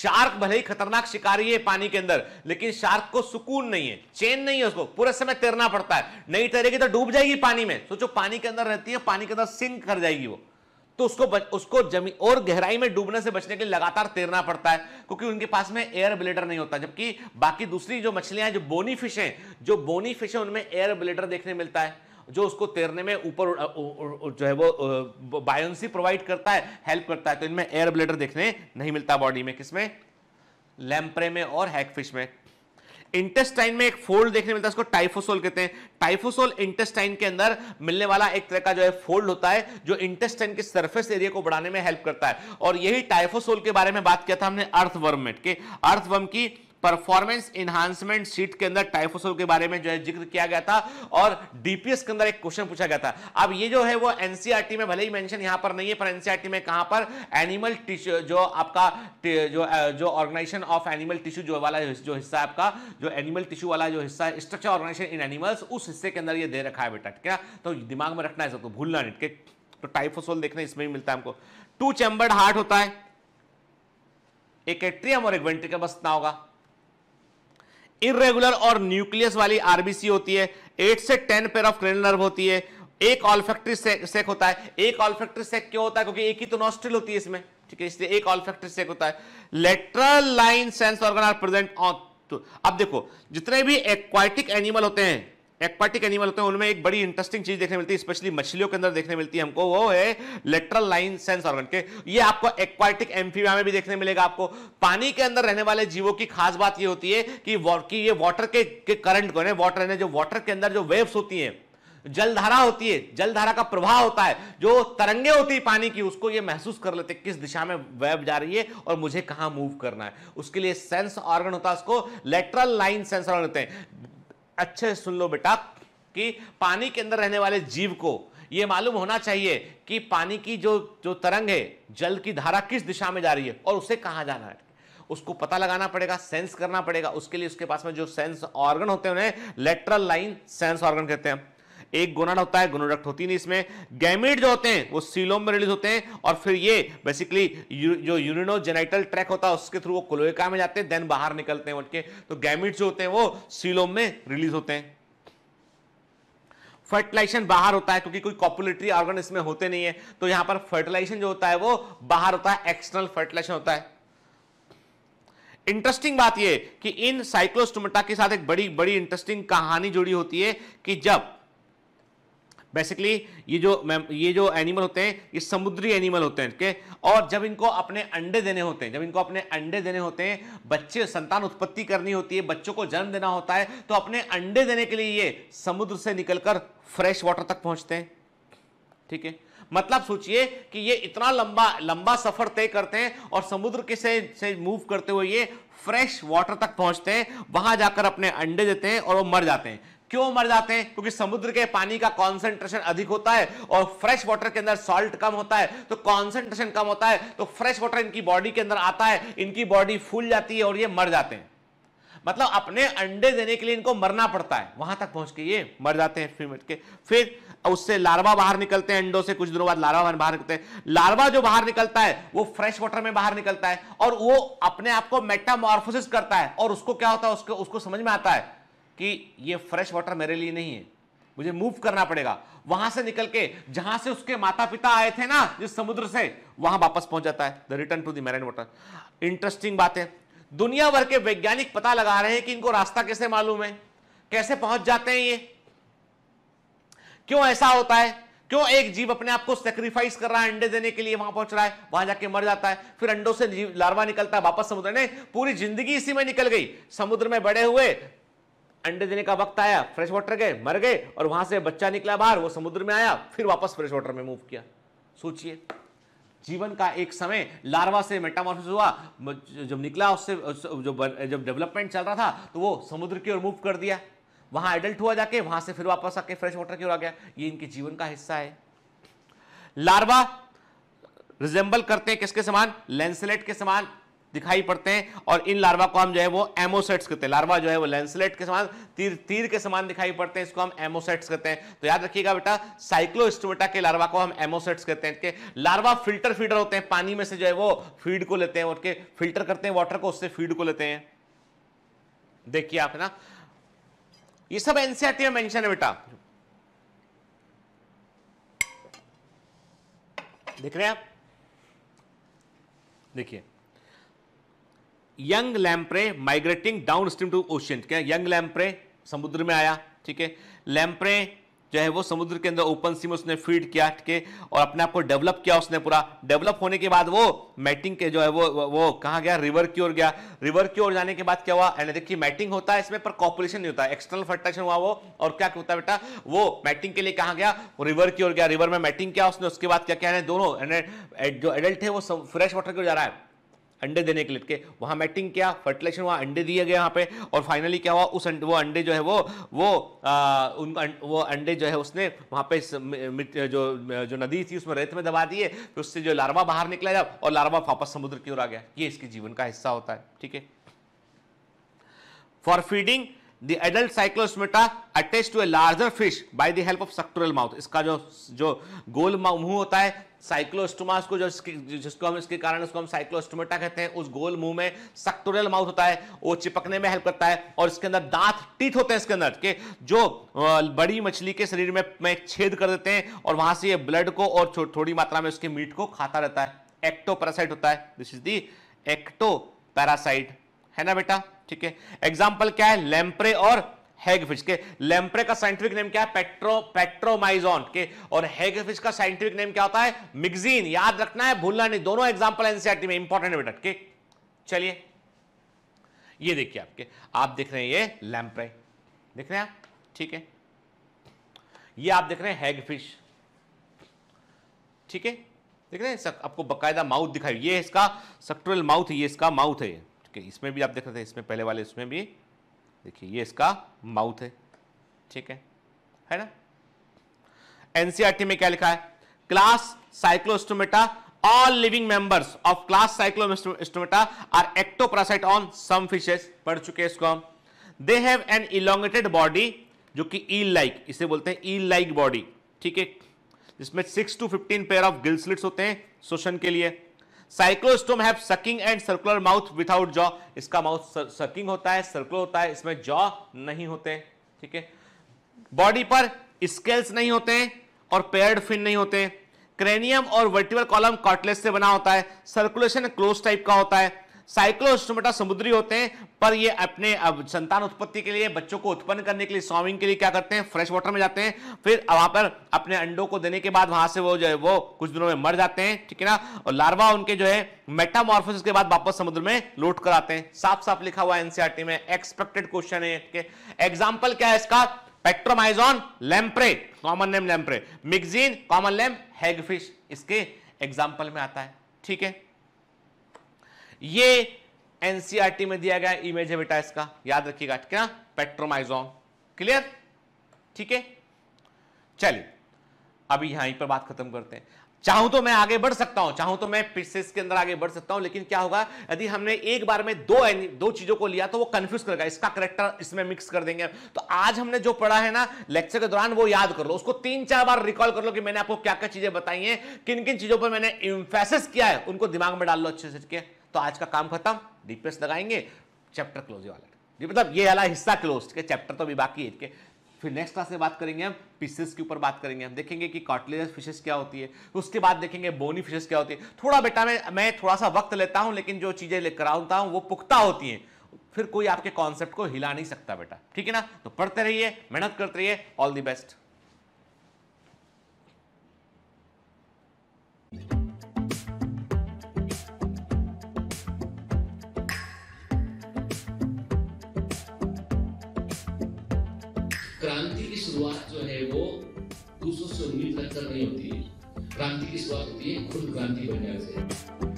शार्क भले ही खतरनाक शिकारी है पानी के अंदर लेकिन शार्क को सुकून नहीं है चेन नहीं है उसको पूरे समय तैरना पड़ता है नहीं तैरेगी तो डूब जाएगी पानी में सोचो पानी के अंदर रहती है पानी के अंदर सिंक कर जाएगी वो तो उसको बच, उसको जमी और गहराई में डूबने से बचने के लिए लगातार तैरना पड़ता है क्योंकि उनके पास में एयर ब्लेडर नहीं होता जबकि बाकी दूसरी जो मछलियां जो बोनी फिश हैं जो बोनी फिश है उनमें एयर ब्लेडर देखने मिलता है जो उसको तैरने में ऊपर जो है वो बायोन्सी प्रोवाइड करता है हेल्प करता है तो इनमें एयर ब्लेडर देखने नहीं मिलता बॉडी में किसमें लैम्प्रे में और हैकफिश में इंटेस्टाइन में एक फोल्ड देखने मिलता है उसको टाइफोसोल कहते हैं टाइफोसोल इंटेस्टाइन के अंदर मिलने वाला एक तरह का जो है फोल्ड होता है जो इंटेस्टाइन के सरफेस एरिया को बढ़ाने में हेल्प करता है और यही टाइफोसोल के बारे में बात किया था हमने अर्थवर्म में अर्थवर्म की परफॉर्मेंस इनहांसमेंट सीट के अंदर टाइफोसोल के बारे में जो है जिक्र किया गया था और डीपीएस के अंदर एक क्वेश्चन पूछा गया था अब ये जो है वो एनसीआरटी e में भले ही मेंशन यहां पर नहीं है पर एनसीआरटी e में कहां पर एनिमल टिश्यू जो आपका जो जो ऑर्गेनाइजेशन ऑफ एनिमल टिश्यू जो वाला जो हिस्सा आपका जो एनिमल टिश्यू वाला जो हिस्सा स्ट्रक्चर ऑर्गेनाइजेशन इन एनिमल्स उस हिस्से के अंदर ये दे रखा है बेटा ठीक है तो दिमाग में रखना है सबको तो भूलना नहीं ठीक है तो टाइफोसोल देखना इसमें भी मिलता है हमको टू चैम्बर्ड हार्ट होता है एक एट्रियम और एक वेंट्रिकल बस इतना होगा इरेगुलर और न्यूक्लियस वाली आरबीसी होती है एट से ten pair of cranial nerve होती है एक ऑल्फेक्ट्री सेक, सेक होता है एक ऑल्फेक्ट्री सेक क्यों होता है क्योंकि एक ही तो नॉस्ट्रिल होती है इसमें ठीक है इसलिए एक ऑल्फेक्ट्री सेक होता है lateral line sense organ are present on अब देखो जितने भी एक्वाइटिक एनिमल होते हैं एक्वाटिक एनिमल होते हैं उनमें एक बड़ी इंटरेस्टिंग चीज देखने मिलती है स्पेशली मछलियों के अंदर देखने मिलती है हमको वो है लेटरल लाइन सेंस ऑर्गन के ये आपको एक्वाटिक एम्फीबिया में भी देखने मिलेगा आपको पानी के अंदर रहने वाले जीवों की खास बात ये होती है कि, कि ये वाटर के, के करंट को वाटर जो वाटर के अंदर जो वेव्स होती है जलधारा होती है जलधारा का प्रभाव होता है जो तरंगे होती है पानी की उसको ये महसूस कर लेते हैं किस दिशा में वेब जा रही है और मुझे कहां मूव करना है उसके लिए सेंस ऑर्गन होता है उसको लेटरल लाइन सेंस ऑर्गन होते हैं अच्छे से सुन लो बेटा कि पानी के अंदर रहने वाले जीव को यह मालूम होना चाहिए कि पानी की जो जो तरंग है जल की धारा किस दिशा में जा रही है और उसे कहां जाना है उसको पता लगाना पड़ेगा सेंस करना पड़ेगा उसके लिए उसके पास में जो सेंस ऑर्गन होते हैं उन्हें लेटरल लाइन सेंस ऑर्गन कहते हैं एक गोनाड होता है गोनोडक्ट होती नहीं इसमें गैमेट जो होते हैं वो सीलोम में रिलीज होते हैं और फिर ये बेसिकली जो यूरिनोजेनाइटल ट्रैक होता है उसके थ्रू वो क्लोएका में जाते हैं देन बाहर निकलते हैं उनके तो गैमेट जो होते हैं वो सीलोम में रिलीज होते हैं फर्टिलाइजेशन बाहर होता है क्योंकि कोई कॉपुलेटरी ऑर्गन इसमें होते नहीं है तो यहां पर फर्टिलाइजेशन जो होता है वो बाहर होता है एक्सटर्नल फर्टिलाइजेशन होता है इंटरेस्टिंग बात यह कि इन साइक्लोस्टोमेटा के साथ एक बड़ी बड़ी इंटरेस्टिंग कहानी जुड़ी होती है कि जब बेसिकली ये जो ये जो एनिमल होते हैं ये समुद्री एनिमल होते हैं ठीक है और जब इनको अपने अंडे देने होते हैं जब इनको अपने अंडे देने होते हैं बच्चे संतान उत्पत्ति करनी होती है बच्चों को जन्म देना होता है तो अपने अंडे देने के लिए ये समुद्र से निकलकर फ्रेश वाटर तक पहुंचते हैं ठीक है मतलब सोचिए कि ये इतना लंबा लंबा सफर तय करते हैं और समुद्र के से से मूव करते हुए ये फ्रेश वाटर तक पहुंचते हैं वहां जाकर अपने अंडे देते हैं और वो मर जाते हैं क्यों मर जाते हैं क्योंकि समुद्र के पानी का कॉन्सेंट्रेशन अधिक होता है और फ्रेश वाटर के अंदर सॉल्ट कम होता है तो कॉन्सेंट्रेशन कम होता है तो फ्रेश वाटर इनकी बॉडी के अंदर आता है इनकी बॉडी फूल जाती है और ये मर जाते हैं मतलब अपने अंडे देने के लिए इनको मरना पड़ता है वहां तक पहुंच के ये मर जाते हैं फिर के फिर उससे लार्वा बाहर निकलते हैं अंडों से कुछ दिनों बाद लार्वा बाहर निकलते हैं लार्वा जो बाहर निकलता है वो फ्रेश वाटर में बाहर निकलता है और वो अपने आप को मेटामॉर्फोसिस करता है और उसको क्या होता है उसको उसको समझ में आता है कि ये फ्रेश वाटर मेरे लिए नहीं है मुझे मूव करना पड़ेगा वहां से निकल के जहां से उसके माता पिता आए थे ना जिस समुद्र से वहां वापस पहुंच जाता है the return to the water interesting बात है दुनिया भर के वैज्ञानिक पता लगा रहे हैं कि इनको रास्ता कैसे मालूम है कैसे पहुंच जाते हैं ये क्यों ऐसा होता है क्यों एक जीव अपने आप को सेक्रीफाइस कर रहा है अंडे देने के लिए वहां पहुंच रहा है वहां जाके मर जाता है फिर अंडों से जीव लार्वा निकलता है वापस समुद्र ने पूरी जिंदगी इसी में निकल गई समुद्र में बड़े हुए अंडे देने का वक्त आया फ्रेश वाटर गए मर गए और वहां से बच्चा निकला बाहर वो समुद्र में आया फिर वापस फ्रेश वाटर में मूव किया सोचिए जीवन का एक समय लार्वा से मेटामॉर्फिस हुआ जब निकला उससे जो जब डेवलपमेंट चल रहा था तो वो समुद्र की ओर मूव कर दिया वहां एडल्ट हुआ जाके वहां से फिर वापस आके फ्रेश वाटर की ओर आ गया ये इनके जीवन का हिस्सा है लार्वा रिजेंबल करते हैं किसके समान लेंसलेट के समान दिखाई पड़ते हैं और इन लार्वा को हम जो है वो एमोसेट्स कहते हैं लार्वा जो है वो लेंसलेट के समान तीर तीर के समान दिखाई पड़ते हैं इसको हम एमोसेट्स कहते हैं तो याद रखिएगा बेटा साइक्लोस्टोमेटा के लार्वा को हम एमोसेट्स कहते हैं इनके लार्वा फिल्टर फीडर होते हैं पानी में से जो है वो फीड को लेते हैं उनके फिल्टर करते हैं वाटर को उससे फीड को लेते हैं देखिए आप ना ये सब एनसीआरटी में मेंशन है बेटा देख रहे हैं आप देखिए young lamprey migrating downstream to ocean क्या यंग लैम्प्रे समुद्र में आया ठीक है लैम्प्रे जो है वो समुद्र के अंदर ओपन सी में उसने फीड किया ठीक है और अपने आप को डेवलप किया उसने पूरा डेवलप होने के बाद वो मैटिंग के जो है वो वो कहाँ गया रिवर की ओर गया रिवर की ओर जाने के बाद क्या हुआ एंड देखिए मैटिंग होता है इसमें पर कॉपुलेशन नहीं होता एक्सटर्नल फर्टेशन हुआ वो और क्या होता है बेटा वो मैटिंग के लिए कहाँ गया रिवर की ओर गया रिवर में मैटिंग किया उसने उसके बाद क्या क्या दोनों जो एडल्ट है वो फ्रेश वाटर की ओर जा रहा है अंडे देने के लिए वहाँ मैटिंग क्या फर्टिलाइजेशन वहां अंडे दिए गए यहाँ पे और फाइनली क्या हुआ उस अंडे वो अंडे जो है वो वो उन अं-, वो अंडे जो है उसने वहां पे जो जो नदी थी उसमें रेत में दबा दिए फिर उससे जो लार्वा बाहर निकला जाए और लार्वा वापस समुद्र की ओर आ गया ये इसके जीवन का हिस्सा होता है ठीक है for feeding the adult cyclostomata attach to a larger fish by the help of suctoral mouth इसका जो जो गोल मुंह होता है साइक्लोस्टोमास को जो जिसको हम इसके कारण उसको हम साइक्लोस्टोमेटा कहते हैं उस गोल मुंह में सक्टोरियल माउथ होता है वो चिपकने में हेल्प करता है और इसके अंदर दांत टीथ होते हैं इसके अंदर के जो बड़ी मछली के शरीर में में छेद कर देते हैं और वहां से ये ब्लड को और थो, थोड़ी मात्रा में उसके मीट को खाता रहता है एक्टो होता है this is the ectoparasite है ना बेटा ठीक है एग्जाम्पल क्या है लेम्प्रे और हैगफिश के लेम्प्रे का साइंटिफिक नेम क्या है पेट्रो पेट्रोमाइजोन के और हैगफिश का साइंटिफिक नेम क्या होता है मिग्जीन याद रखना है भूलना नहीं दोनों एग्जाम्पल एनसीआरटी में इंपॉर्टेंट है बेटा के चलिए ये देखिए आपके आप देख रहे हैं ये लैम्प्रे देख रहे हैं आप ठीक है ये आप देख रहे हैं हैगफिश ठीक है देख रहे हैं सक, आपको बकायदा माउथ दिखाई ये इसका सक्ट्रल माउथ ये इसका माउथ है ओके इसमें भी आप देख रहे थे इसमें पहले वाले इसमें भी देखिए ये इसका माउथ है ठीक है है ना एनसीआरटी e में क्या लिखा है class cyclostomata all living members of class cyclostomata are ectoparasite on some fishes पढ़ चुके हैं इसको हम they have an elongated body जो कि ईल लाइक इसे बोलते हैं ईल लाइक बॉडी ठीक है जिसमें six to fifteen pair of gill slits होते हैं शोषण के लिए cyclostome have sucking and circular mouth without jaw इसका माउथ सकिंग होता है सर्कुलर होता है इसमें जॉ नहीं होते ठीक है बॉडी पर स्केल्स नहीं होते और पेयर्ड फिन नहीं होते क्रेनियम और वर्टिबल कॉलम कॉटलेस से बना होता है सर्कुलेशन क्लोज टाइप का होता है साइक्लोस्टोमेटा समुद्री होते हैं पर ये अपने अब संतान उत्पत्ति के लिए बच्चों को उत्पन्न करने के लिए स्वामिंग के लिए क्या करते हैं फ्रेश वाटर में जाते हैं फिर वहां पर अपने अंडों को देने के बाद वहां से वो जो है वो कुछ दिनों में मर जाते हैं ठीक है ना और लार्वा उनके जो है मेटामॉर्फोसिस के बाद वापस समुद्र में लौट कर आते हैं साफ साफ लिखा हुआ एनसीआरटी e में एक्सपेक्टेड क्वेश्चन है एग्जाम्पल क्या है इसका petromyzon lamprey common name lamprey myxine common लेम हैगफिश इसके एग्जाम्पल में आता है ठीक है ये एनसीआरटी e में दिया गया इमेज है बेटा इसका याद रखिएगा क्या पेट्रोमाइजोन क्लियर ठीक है चलिए अभी यहां पर बात खत्म करते हैं चाहूं तो मैं आगे बढ़ सकता हूं चाहूं तो मैं पिसेस के अंदर आगे बढ़ सकता हूं लेकिन क्या होगा यदि हमने एक बार में दो दो चीजों को लिया तो वो कंफ्यूज करेगा इसका करेक्टर इसमें मिक्स कर देंगे तो आज हमने जो पढ़ा है ना लेक्चर के दौरान वो याद कर लो उसको तीन चार बार रिकॉल कर लो कि मैंने आपको क्या क्या चीजें बताई हैं किन किन चीजों पर मैंने इम्फेसिस किया है उनको दिमाग में डाल लो अच्छे से ठीक है तो आज का काम खत्म डीपीएस लगाएंगे चैप्टर क्लोज वाला मतलब ये वाला हिस्सा क्लोज के चैप्टर तो भी बाकी है फिर नेक्स्ट क्लास में बात करेंगे हम पीसेस के ऊपर बात करेंगे हम देखेंगे कि कॉटलेजस फिशेस क्या होती है उसके बाद देखेंगे बोनी फिशेस क्या होती है थोड़ा बेटा मैं मैं थोड़ा सा वक्त लेता हूँ लेकिन जो चीज़ें लेकर आता हूँ वो पुख्ता होती हैं फिर कोई आपके कॉन्सेप्ट को हिला नहीं सकता बेटा ठीक है ना तो पढ़ते रहिए मेहनत करते रहिए ऑल दी बेस्ट स्वास्थ्य जो है वो दूसरों से उम्मीद रखकर नहीं होती क्रांति की स्वास्थ्य होती है खुद क्रांति बन से